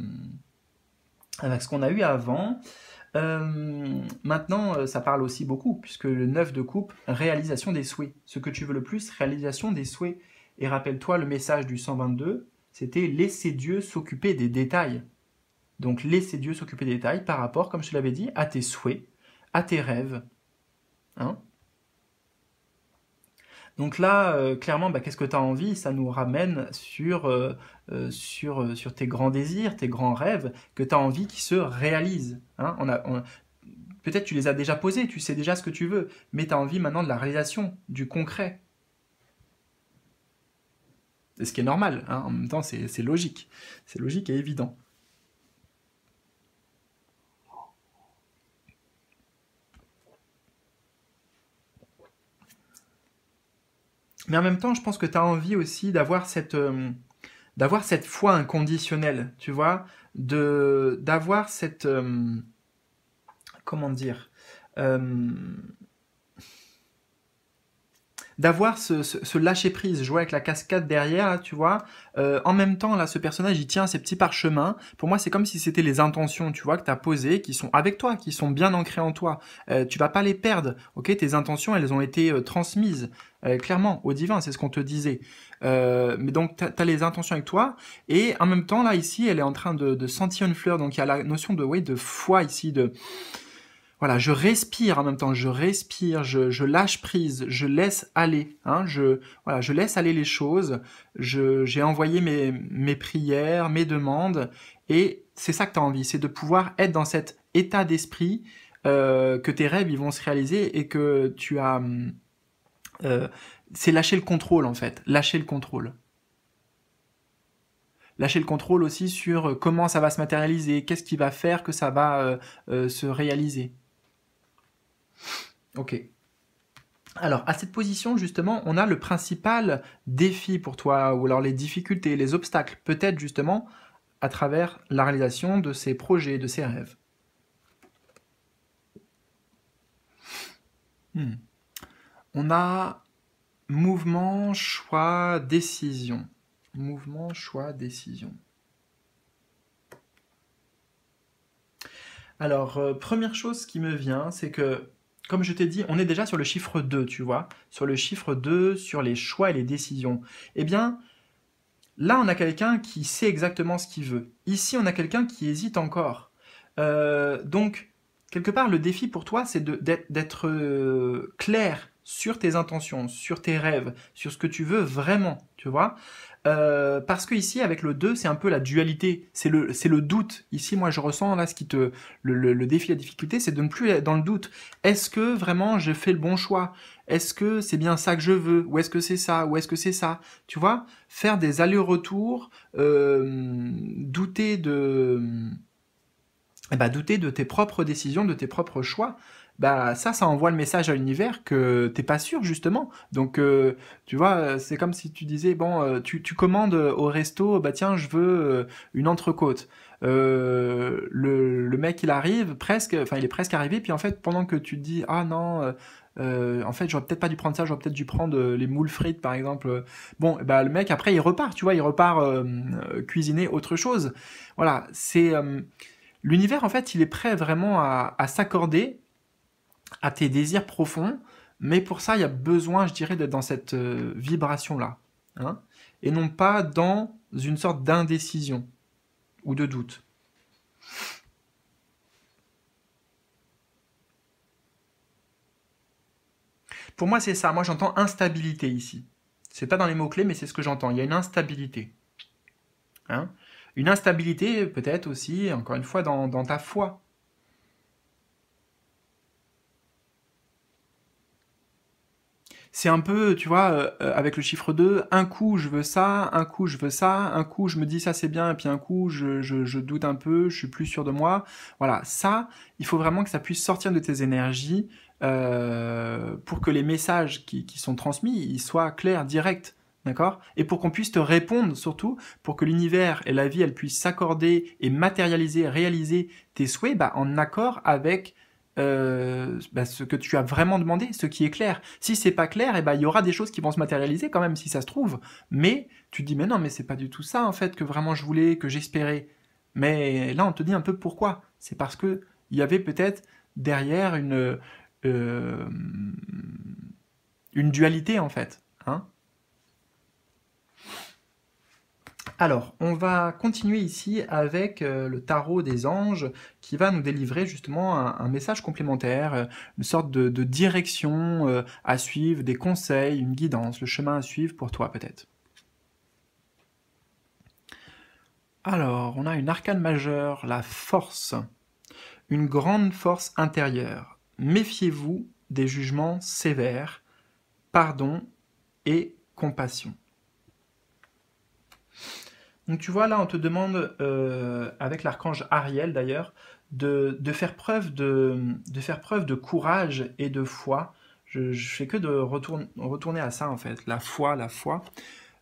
ce qu'on a eu avant. Euh, maintenant, euh, ça parle aussi beaucoup, puisque le 9 de coupe, réalisation des souhaits. Ce que tu veux le plus, réalisation des souhaits. Et rappelle-toi, le message du 122, c'était laisser Dieu s'occuper des détails. Donc laisser Dieu s'occuper des détails par rapport, comme je l'avais dit, à tes souhaits, à tes rêves. Hein donc là, euh, clairement, bah, qu'est-ce que tu as envie Ça nous ramène sur, euh, euh, sur, sur tes grands désirs, tes grands rêves que tu as envie qui se réalisent. Hein. on a, Peut-être tu les as déjà posés, tu sais déjà ce que tu veux, mais tu as envie maintenant de la réalisation, du concret. C'est Ce qui est normal, hein. en même temps, c'est logique. C'est logique et évident. Mais en même temps, je pense que tu as envie aussi d'avoir cette, euh, cette foi inconditionnelle, tu vois, d'avoir cette... Euh, comment dire euh, d'avoir ce, lâcher prise, jouer avec la cascade derrière, tu vois. en même temps, là, ce personnage, il tient ses petits parchemins. Pour moi, c'est comme si c'était les intentions, tu vois, que as posées, qui sont avec toi, qui sont bien ancrées en toi. Tu tu vas pas les perdre, ok Tes intentions, elles ont été transmises. Euh, clairement, au divin, c'est ce qu'on te disait. Euh, mais donc, tu as, les intentions avec toi, et en même temps, là, ici, elle est en train de, sentir une fleur, donc il y a la notion de, ouais, de foi ici, de... Voilà, je respire en même temps, je respire, je, lâche prise, je laisse aller, hein, je, voilà, je laisse aller les choses, j'ai envoyé mes, prières, mes demandes, et c'est ça que tu as envie, c'est de pouvoir être dans cet état d'esprit, euh, que tes rêves, ils vont se réaliser, et que tu as... Hum, euh, c'est lâcher le contrôle en fait, lâcher le contrôle. Lâcher le contrôle aussi sur euh, comment ça va se matérialiser, qu'est-ce qui va faire que ça va euh, se réaliser. Ok. Alors, à cette position, justement, on a le principal défi pour toi, ou alors les difficultés, les obstacles, peut-être justement à travers la réalisation de ces projets, de ces rêves. Hmm. On a mouvement, choix, décision. Mouvement, choix, décision. Alors, euh, première chose qui me vient, c'est que, comme je t'ai dit, on est déjà sur le chiffre 2, tu vois, sur le chiffre 2, sur les choix et les décisions. Eh bien, là, on a quelqu'un qui sait exactement ce qu'il veut. Ici, on a quelqu'un qui hésite encore. Euh, donc, quelque part, le défi pour toi, c'est d'être euh, clair sur tes intentions, sur tes rêves, sur ce que tu veux vraiment, tu vois. Euh, parce que ici, avec le 2, c'est un peu la dualité, c'est le, c'est le doute. Ici, moi, je ressens là ce qui te, le, le, défi, la difficulté, c'est de ne plus être dans le doute. Est-ce que vraiment j'ai fait le bon choix Est-ce que c'est bien ça que je veux Ou est-ce que c'est ça Ou est-ce que c'est ça Tu vois, faire des allers-retours, euh, douter de, eh ben, douter de tes propres décisions, de tes propres choix bah ça, ça envoie le message à l'univers que t'es pas sûr justement. Donc euh, tu vois, euh, c'est comme si tu disais bon, euh, tu, commandes au resto, bah tiens, je veux une entrecôte. le, mec il arrive presque, enfin il est presque arrivé, puis en fait pendant que tu dis ah non, en fait j'aurais peut-être pas dû prendre ça, j'aurais peut-être dû prendre les moules frites par exemple. Bon, bah le mec après il repart, tu vois, il repart cuisiner autre chose. Voilà, c'est l'univers en fait il est prêt vraiment à s'accorder à tes désirs profonds, mais pour ça, il y a besoin, je dirais, d'être dans cette euh, vibration-là, hein, et non pas dans une sorte d'indécision ou de doute. Pour moi, c'est ça. Moi, j'entends instabilité ici. Ce n'est pas dans les mots-clés, mais c'est ce que j'entends. Il y a une instabilité. Hein une instabilité, peut-être aussi, encore une fois, dans ta foi. c'est un peu, tu vois, euh, euh, avec le chiffre 2, un coup je veux ça, un coup je veux ça, un coup je me dis ça c'est bien, et puis un coup je, je, doute un peu, je suis plus sûr de moi. Voilà, ça, il faut vraiment que ça puisse sortir de tes énergies euh, pour que les messages qui, qui sont transmis, ils soient clairs, directs. D'accord Et pour qu'on puisse te répondre surtout, pour que l'univers et la vie, elles puissent s'accorder et matérialiser, réaliser tes souhaits bah, en accord avec euh, bah, ce que tu as vraiment demandé, ce qui est clair. Si c'est pas clair, et eh ben, il y aura des choses qui vont se matérialiser quand même si ça se trouve. Mais tu te dis mais non mais c'est pas du tout ça en fait que vraiment je voulais, que j'espérais. Mais là on te dit un peu pourquoi. C'est parce que il y avait peut-être derrière une euh, une dualité en fait. Hein Alors, on va continuer ici avec euh, le tarot des anges qui va nous délivrer justement un, message complémentaire, euh, une sorte de, direction euh, à suivre, des conseils, une guidance, le chemin à suivre pour toi peut-être. Alors, on a une arcane majeure, la force, une grande force intérieure. Méfiez-vous des jugements sévères, pardon et compassion. Donc tu vois, là, on te demande, euh, avec l'archange Ariel d'ailleurs, de, faire preuve de, faire preuve de courage et de foi. Je ne fais que de retourner à ça, en fait. La foi, la foi.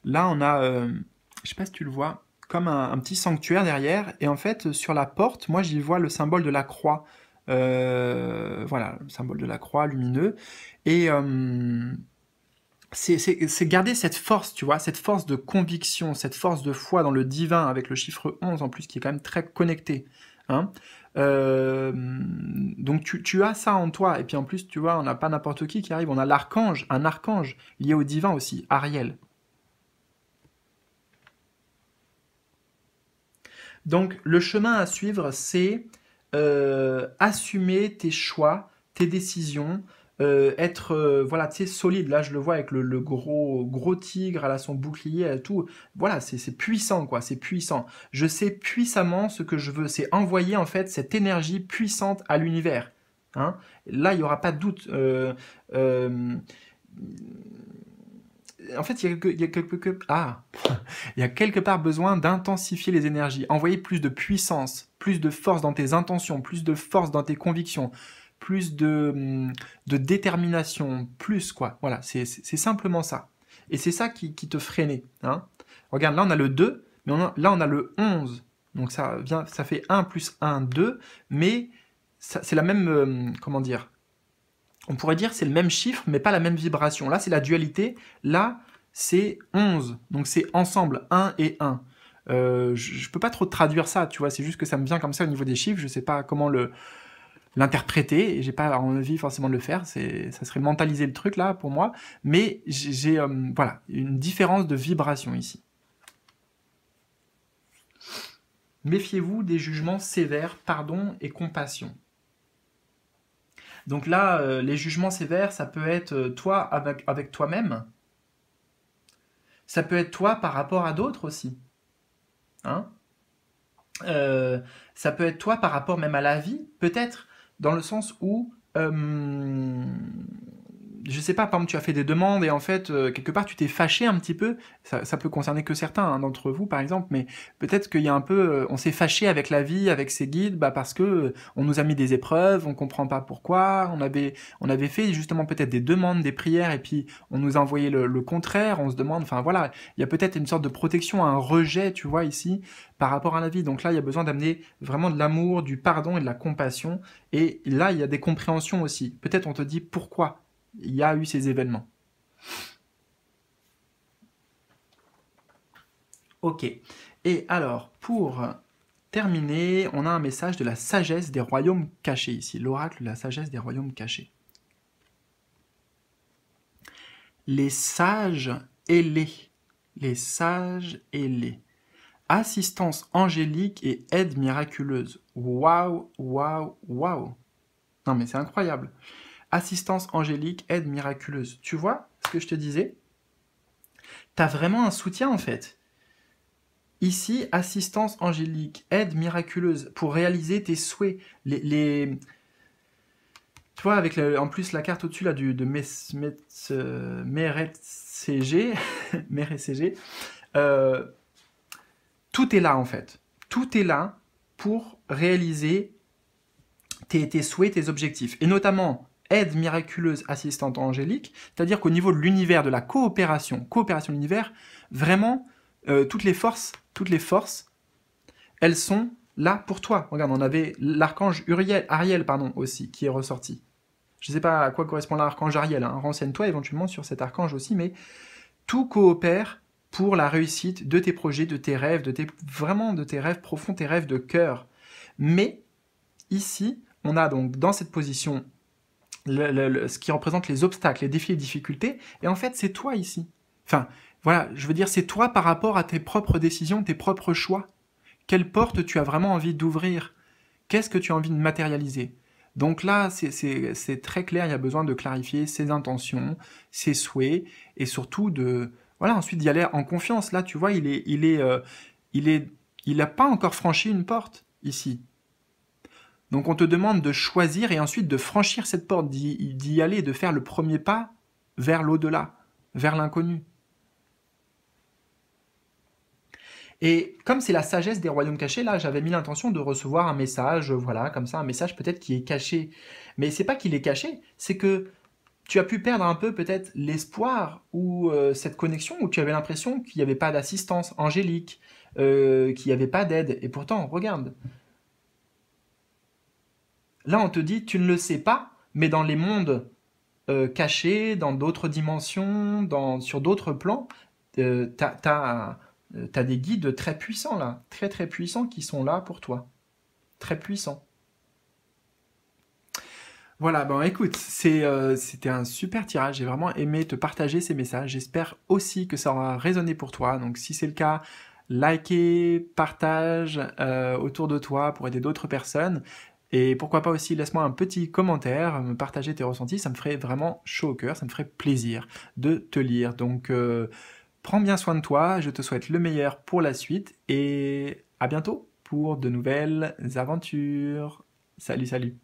Là, on a, euh, je ne sais pas si tu le vois, comme un, petit sanctuaire derrière. Et en fait, sur la porte, moi, j'y vois le symbole de la croix. Euh, voilà, le symbole de la croix lumineux. Et, c'est garder cette force, tu vois, cette force de conviction, cette force de foi dans le divin, avec le chiffre 11 en plus, qui est quand même très connecté. Hein. Euh, donc tu, as ça en toi, et puis en plus, tu vois, on n'a pas n'importe qui qui arrive, on a l'archange, un archange lié au divin aussi, Ariel. Donc le chemin à suivre, c'est euh, assumer tes choix, tes décisions, euh, être euh, voilà tu sais solide là je le vois avec le, gros gros tigre à a son bouclier elle tout voilà c'est puissant quoi c'est puissant je sais puissamment ce que je veux c'est envoyer en fait cette énergie puissante à l'univers hein là il n'y aura pas de doute euh, en fait, ah, il y a quelque part besoin d'intensifier les énergies, envoyer plus de puissance, plus de force dans tes intentions, plus de force dans tes convictions, plus de, hum, de détermination, plus quoi. Voilà, c'est simplement ça. Et c'est ça qui, qui, te freinait. Hein. Regarde, là on a le 2, mais on a, là on a le 11. Donc ça, vient, ça fait 1 plus 1, 2, mais c'est la même, hum, comment dire, on pourrait dire c'est le même chiffre, mais pas la même vibration. Là, c'est la dualité. Là, c'est 11. Donc, c'est ensemble, 1 et 1. Euh, je ne peux pas trop traduire ça, tu vois. C'est juste que ça me vient comme ça au niveau des chiffres. Je ne sais pas comment le, l'interpréter et j'ai pas envie forcément de le faire c'est ça serait mentaliser le truc là pour moi mais j'ai euh, voilà une différence de vibration ici méfiez-vous des jugements sévères pardon et compassion donc là euh, les jugements sévères ça peut être euh, toi avec, toi-même ça peut être toi par rapport à d'autres aussi hein ça peut être toi par rapport même à la vie peut-être dans le sens où euh, je sais pas, par exemple, tu as fait des demandes et en fait, euh, quelque part, tu t'es fâché un petit peu. Ça, peut concerner que certains hein, d'entre vous, par exemple, mais peut-être qu'il y a un peu, euh, on s'est fâché avec la vie, avec ses guides, bah, parce que euh, on nous a mis des épreuves, on comprend pas pourquoi. On avait, on avait fait justement peut-être des demandes, des prières, et puis on nous a envoyé le, le contraire. On se demande, enfin voilà, il y a peut-être une sorte de protection, un rejet, tu vois ici, par rapport à la vie. Donc là, il y a besoin d'amener vraiment de l'amour, du pardon et de la compassion. Et là, il y a des compréhensions aussi. Peut-être on te dit pourquoi il y a eu ces événements. Ok. Et alors, pour terminer, on a un message de la sagesse des royaumes cachés ici, l'oracle de la sagesse des royaumes cachés. Les sages ailés, les sages ailés, assistance angélique et aide miraculeuse. Waouh, waouh, waouh. Non mais c'est incroyable assistance angélique, aide miraculeuse. Tu vois ce que je te disais T'as vraiment un soutien en fait. Ici, assistance angélique, aide miraculeuse pour réaliser tes souhaits. Les, Tu vois, avec en plus la carte au-dessus là du, de MRCG, CG, CG tout est là en fait. Tout est là pour réaliser tes, tes souhaits, tes objectifs. Et notamment, aide miraculeuse assistante angélique, c'est-à-dire qu'au niveau de l'univers, de la coopération, coopération de l'univers, vraiment, euh, toutes les forces, toutes les forces, elles sont là pour toi. Regarde, on avait l'archange Uriel, Ariel, pardon, aussi, qui est ressorti. Je ne sais pas à quoi correspond l'archange Ariel, hein. renseigne-toi éventuellement sur cet archange aussi, mais tout coopère pour la réussite de tes projets, de tes rêves, de tes, vraiment de tes rêves profonds, tes rêves de cœur. Mais ici, on a donc dans cette position ce qui représente les obstacles, les défis et difficultés. Et en fait, c'est toi ici. Enfin, voilà, je veux dire, c'est toi par rapport à tes propres décisions, tes propres choix. Quelle porte tu as vraiment envie d'ouvrir Qu'est-ce que tu as envie de matérialiser donc là, c'est très clair, il y a besoin de clarifier ses intentions, ses souhaits, et surtout de... Voilà, ensuite d'y aller en confiance. Là, tu vois, il est, il est, euh, il est, il n'a pas encore franchi une porte ici. Donc on te demande de choisir et ensuite de franchir cette porte, d'y aller, de faire le premier pas vers l'au-delà, vers l'inconnu. Et comme c'est la sagesse des royaumes cachés, là, j'avais mis l'intention de recevoir un message, voilà, comme ça, un message peut-être qui est caché. Mais c'est pas qu'il est caché, c'est que tu as pu perdre un peu peut-être l'espoir ou euh, cette connexion où tu avais l'impression qu'il n'y avait pas d'assistance angélique, euh, qu'il n'y avait pas d'aide. Et pourtant, regarde, Là, on te dit, tu ne le sais pas, mais dans les mondes euh, cachés, dans d'autres dimensions, sur d'autres plans, euh, tu as, euh, des guides très puissants là, très très puissants qui sont là pour toi. Très puissants. Voilà, bon écoute, c'était un super tirage, j'ai vraiment aimé te partager ces messages, j'espère aussi que ça aura résonné pour toi, donc si c'est le cas, likez, partage autour de toi pour aider d'autres personnes. Et pourquoi pas aussi, laisse-moi un petit commentaire, me partager tes ressentis, ça me ferait vraiment chaud au cœur, ça me ferait plaisir de te lire. Donc euh, prends bien soin de toi, je te souhaite le meilleur pour la suite et à bientôt pour de nouvelles aventures. Salut, salut